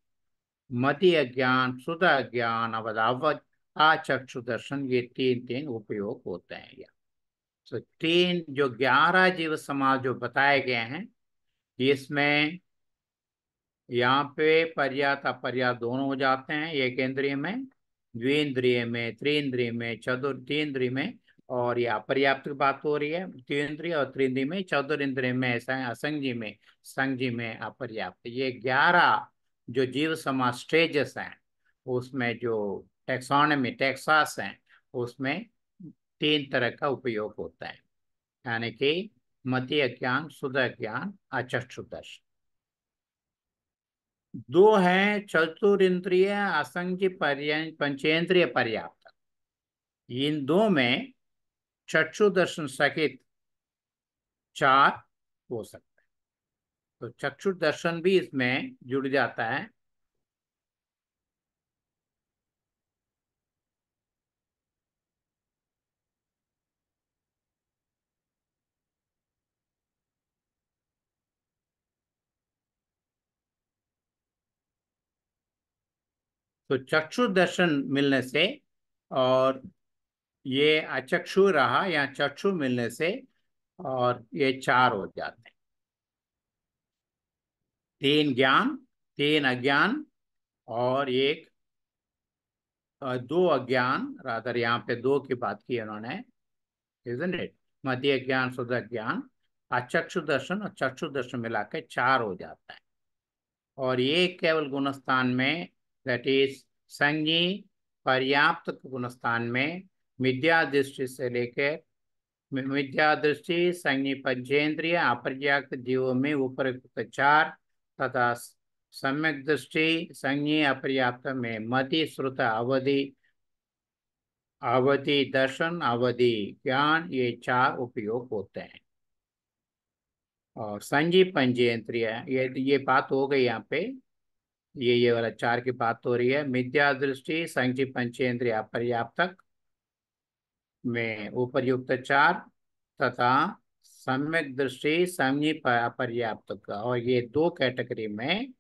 मति अज्ञान सुध अज्ञान अवधावत अचक्षु दर्शन ये तीन तीन उपयोग होते हैं या तो तीन जो ग्यारह जीव समाज जो बताए गए हैं इसमें यहाँ पे पर्याप्त अपर्याप्त दोनों हो जाते हैं एक इंद्रिय में द्विंद्रिय में त्रिंद्रिय में चतुर तीन्द्रिय में और ये अपर्याप्त की बात हो रही है त्रिंद्रिय और त्रिंद्रिय में चतुर इंद्रिय में असंगजी में संगजी में अपर्याप्त ये ग्यारह जो जीव समाज स्टेजेस हैं उसमें जो टेक्सोनमी टेक्सास हैं उसमें तीन तरह का उपयोग होता है यानी कि मतीय ज्ञान सुदय ज्ञान अचक्षु दर्शन दो हैं चतुरिंद्रिय असंख्य पंचेंद्रिय पर्याप्त इन दो में चक्षु दर्शन सहित चार हो सकता है तो चक्षु दर्शन भी इसमें जुड़ जाता है तो चक्षु दर्शन मिलने से और ये अचक्षु रहा या चक्षु मिलने से और ये चार हो जाते हैं तीन ज्ञान तीन अज्ञान और एक दो अज्ञान राधर यहाँ पे दो की बात की उन्होंने इजन इट मध्य ज्ञान शुद्ध ज्ञान अचक्षु दर्शन और चक्षु दर्शन मिला के चार हो जाता है और ये केवल गुणस्थान में दैट इज संज्ञी पर्याप्त गुणस्थान में मिथ्या दृष्टि से लेकर मिथ्या दृष्टि संज्ञी पंचेंद्रिय अपर्याप्त जीवों में उपरयुक्त चार तथा सम्यक दृष्टि संज्ञी अपर्याप्त में मति श्रुत अवधि अवधि दर्शन अवधि ज्ञान ये चार उपयोग होते हैं और संजीव पंचेंद्रिय ये ये बात हो गई यहाँ पे ये ये वाला चार की बात हो रही है मिथ्या दृष्टि संघी पंचेन्द्रिय अपर्याप्तक में उपरयुक्त चार तथा सम्यक दृष्टि संघी पर्याप्तक और ये दो कैटेगरी में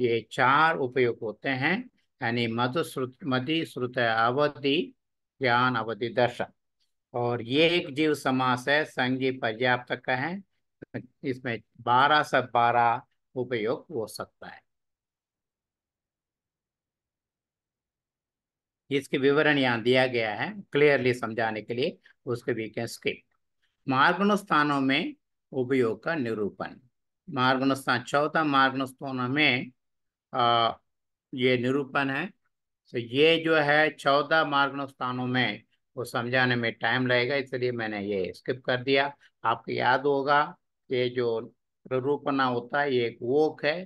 ये चार उपयोग होते हैं यानी मधुश्रुत मधि श्रुत अवधि ज्ञान अवधि दर्शन और ये एक जीव समास है संघी पर्याप्त का है इसमें बारह से बारह उपयोग हो सकता है इसके विवरण यहाँ दिया गया है क्लियरली समझाने के लिए उसके वी कैन स्किप स्थानों में उपयोग का निरूपण स्थान चौथा मार्गनुस्थानों में आ, ये निरूपण है तो ये जो है चौदह स्थानों में वो समझाने में टाइम लगेगा इसलिए मैंने ये स्किप कर दिया आपको याद होगा ये जो प्ररूपना होता है ये एक वोक है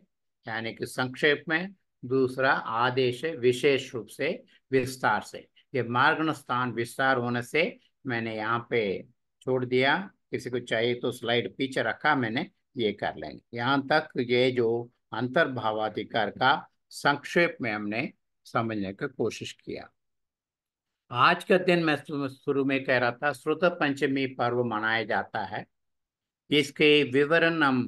यानी कि संक्षेप में दूसरा आदेश विशेष रूप से विस्तार से ये मार्ग स्थान विस्तार होने से मैंने यहाँ पे छोड़ दिया किसी को चाहिए तो स्लाइड पीछे रखा मैंने ये कर लेंगे यहाँ तक ये जो अंतर्भावाधिकार का संक्षेप में हमने समझने की कोशिश किया आज का दिन मैं शुरू में कह रहा था श्रुत पंचमी पर्व मनाया जाता है इसके विवरण हम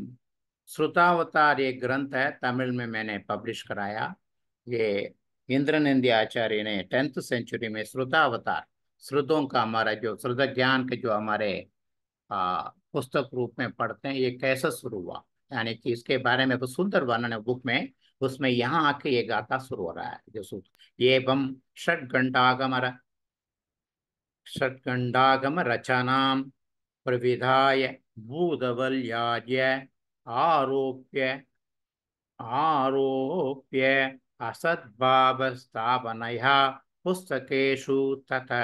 श्रुतावतार एक ग्रंथ है तमिल में मैंने पब्लिश कराया ये इंद्रनंदी आचार्य ने टेंथ सेंचुरी में श्रुतावतार श्रुतों का हमारा जो श्रुत ज्ञान के जो हमारे पुस्तक रूप में पढ़ते हैं ये कैसे शुरू हुआ यानी कि इसके बारे में सुंदर वर्णन है बुक में उसमें यहाँ आके ये गाथा शुरू हो रहा है जो ये बम षट घंटागमर षट घंटागम रचनाम प्रविधाय भूतवल्याज्य आरोप्य आरोप्य असद्भावस्थापनयः पुस्तकेषु तथा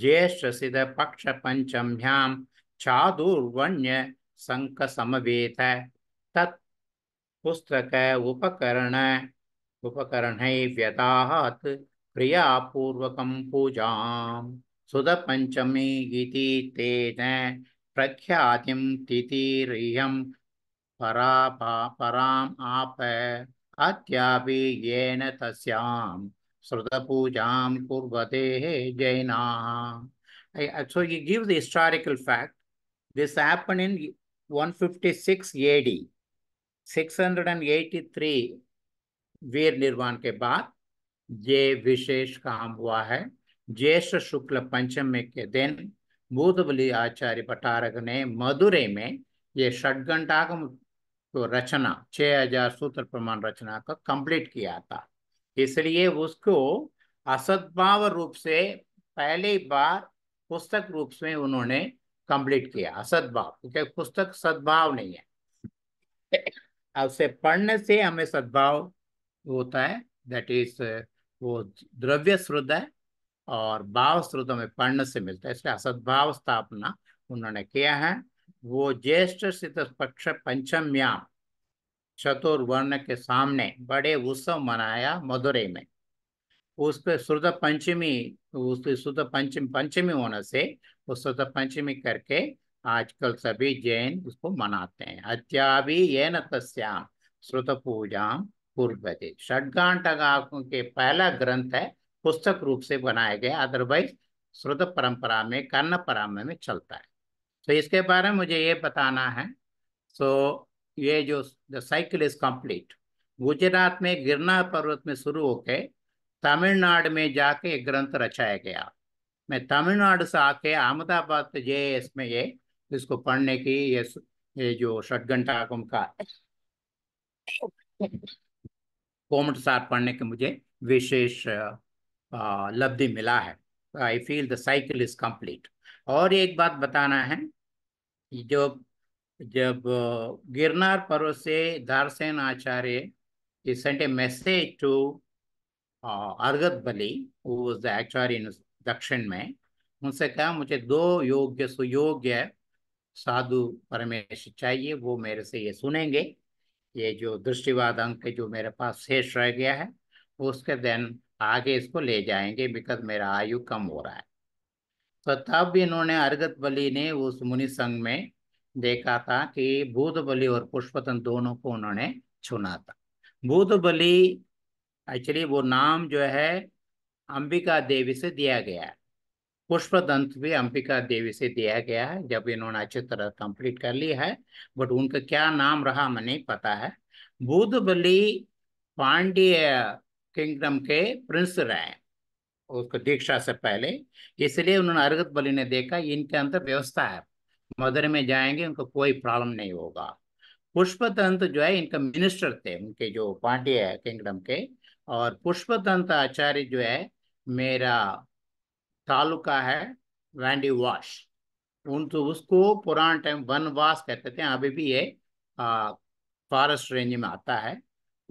ज्येष्ठसिद्धपक्षपञ्चम्यां चादुर्वण्यशङ्कसमवेत तत् पुस्तक उपकरण उपकरणैव्यदाहात् प्रियापूर्वकं पूजां सुधपञ्चमी इति तेन प्रख्यातिं तिथिरिह्यं परापा आप अद्यापि येन तस्यां श्रुतपूजां कुर्वते जैनाः so you give the historical fact this happen in 156 AD 683 वीर निर्वाण के बाद ये विशेष काम हुआ है ज्येष्ठ शुक्ल पंचमी के दिन भूतबली आचार्य भटारक ने मधुरे में ये षडघंटागम तो रचना हजार सूत्र प्रमाण रचना का कंप्लीट किया था इसलिए उसको असदभाव रूप से पहली बार पुस्तक रूप में उन्होंने कंप्लीट किया असदभाव क्योंकि पुस्तक सद्भाव नहीं है उसे पढ़ने से हमें सद्भाव होता है दैट इज वो द्रव्य श्रुद्ध है और भाव श्रुद्ध हमें पढ़ने से मिलता है इसलिए असदभाव स्थापना उन्होंने किया है वो ज्येष्ठ सित पक्ष पंचम्या चतुर्वर्ण के सामने बड़े उत्सव मनाया मदुरै में उस पर शुद्ध पंचमी उस शुद्ध पंचमी पंचमी होने से वो श्रुद पंचमी करके आजकल सभी जैन उसको मनाते हैं अत्यावि ये न तस्याम श्रुत पूजा पूर्वजे षडगांठगाकों के पहला ग्रंथ है पुस्तक रूप से बनाया गया अदरवाइज श्रुत परंपरा में कर्ण परंपरा में चलता है तो इसके बारे में मुझे ये बताना है सो so, ये जो the cycle is complete Gujarat में गिरना पर्वत में शुरू होके तमिलनाडु में जाके एक ग्रंथ रचाया गया मैं तमिलनाडु से आके अहमदाबाद जे इसमें ये इसको पढ़ने की ये ये जो षटघंटा का कोमट सार पढ़ने के मुझे विशेष लब्धि मिला है I feel the cycle is complete और एक बात बताना है जो जब गिरनार पर्वत से दारसेन आचार्य सेंट ए मैसेज टू अर्गत बली उस आचार्य दक्षिण में उनसे कहा मुझे दो योग्य सुयोग्य साधु परमेश चाहिए वो मेरे से ये सुनेंगे ये जो दृष्टिवाद अंक जो मेरे पास शेष रह गया है उसके देन आगे इसको ले जाएंगे बिकॉज मेरा आयु कम हो रहा है तो तब इन्होंने अर्घत बलि ने उस मुनि संघ में देखा था कि भूत बलि और पुष्पतन दोनों को उन्होंने चुना था भूत बलि एक्चुअली वो नाम जो है अंबिका देवी से दिया गया है पुष्प दंत भी अंबिका देवी से दिया गया है जब इन्होंने अच्छी तरह कंप्लीट कर लिया है बट उनका क्या नाम रहा मैं नहीं पता है बुध बलि पांड्य किंगडम के प्रिंस रहे उसको दीक्षा से पहले इसलिए उन्होंने अरगत बलि ने देखा इनके अंदर व्यवस्था है मदर में जाएंगे उनको कोई प्रॉब्लम नहीं होगा पुष्पतंत जो है इनका मिनिस्टर थे उनके जो पांडे है किंगडम के और पुष्पतंत आचार्य जो है मेरा तालुका है वैंडी वाश उन तो उसको पुराने टाइम वनवास कहते थे अभी भी ये फॉरेस्ट रेंज में आता है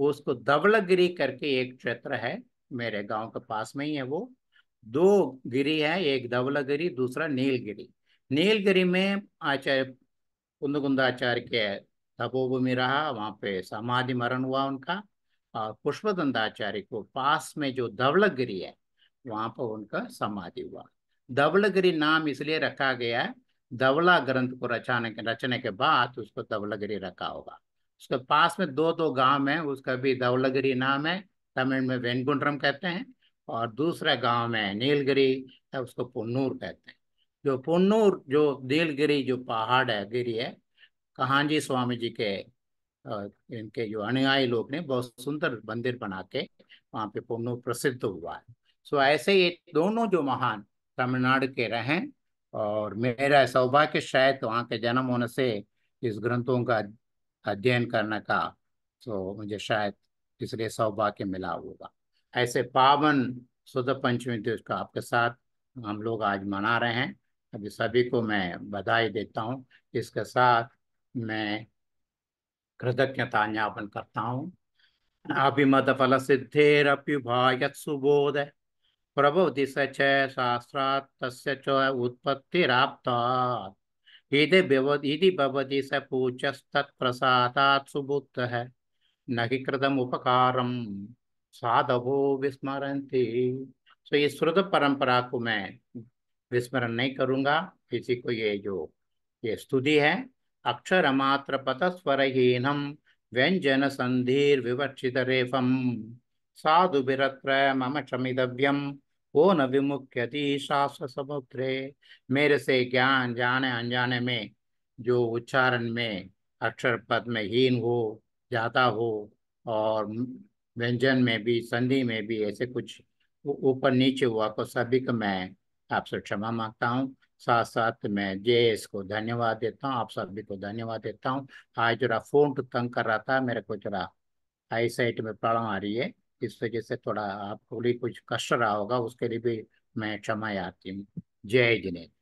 उसको धवलागिरी करके एक क्षेत्र है मेरे गांव के पास में ही है वो दो गिरी है एक धवलागिरी दूसरा नीलगिरी नीलगिरी में आचार्य कुंद कुंदाचार्य के तपोभूमि रहा वहाँ पे समाधि मरण हुआ उनका और दंदाचार्य को पास में जो धवलागिरी है वहाँ पर उनका समाधि हुआ धवलागिरी नाम इसलिए रखा गया है धवला ग्रंथ को रचाने के रचने के बाद उसको धवलागिरी रखा होगा उसके पास में दो दो गांव है उसका भी धवलागिरी नाम है तमिल में वेनकुंड्रम कहते हैं और दूसरा गांव में नीलगिरी है उसको पुन्नूर कहते हैं जो पुन्नूर जो नीलगिरी जो पहाड़ है गिरी है कहांजी स्वामी जी के इनके जो अनुयायी लोग ने बहुत सुंदर मंदिर बना के वहाँ पे पुन्नूर प्रसिद्ध हुआ है सो ऐसे ये दोनों जो महान तमिलनाडु के रहे और मेरा सौभाग्य शायद वहाँ के जन्म होने से इस ग्रंथों का अध्ययन करने का तो मुझे शायद इसलिए सौभाग्य मिला होगा ऐसे पावन शुद्ध पंचमी दिवस का आपके साथ हम लोग आज मना रहे हैं अभी सभी को मैं बधाई देता हूँ इसके साथ मैं कृतज्ञता ज्ञापन करता हूँ अभिमत फल सिद्धिरप्युभायत सुबोध प्रभु दिश शास्त्रात् तस्य यदि स सुबुद्ध है न कि कृतम उपकारम साधवो विस्मरती सो ये श्रुत परंपरा को मैं विस्मरण नहीं करूंगा किसी को ये जो ये स्तुति है अक्षर मात्र पत स्वरहीनम व्यंजन संधीर विवक्षित रेफम साधु बिरत्र मम क्षमितव्यम वो न विमुख्यति शास्त्र समुद्रे मेरे से ज्ञान जाने अनजाने में जो उच्चारण में अक्षर पद में हीन हो जाता हो और व्यंजन में भी संधि में भी ऐसे कुछ ऊपर नीचे हुआ को तो सभी को मैं आपसे क्षमा मांगता हूँ साथ साथ मैं एस को धन्यवाद देता हूँ आप सभी को धन्यवाद देता हूँ आज जरा फोन तो तंग कर रहा था मेरे को जरा आई साइट में प्रॉब्लम आ रही है इस वजह से थोड़ा आपको भी कुछ कष्ट रहा होगा उसके लिए भी मैं क्षमा याती हूँ जय जिनेन्द्र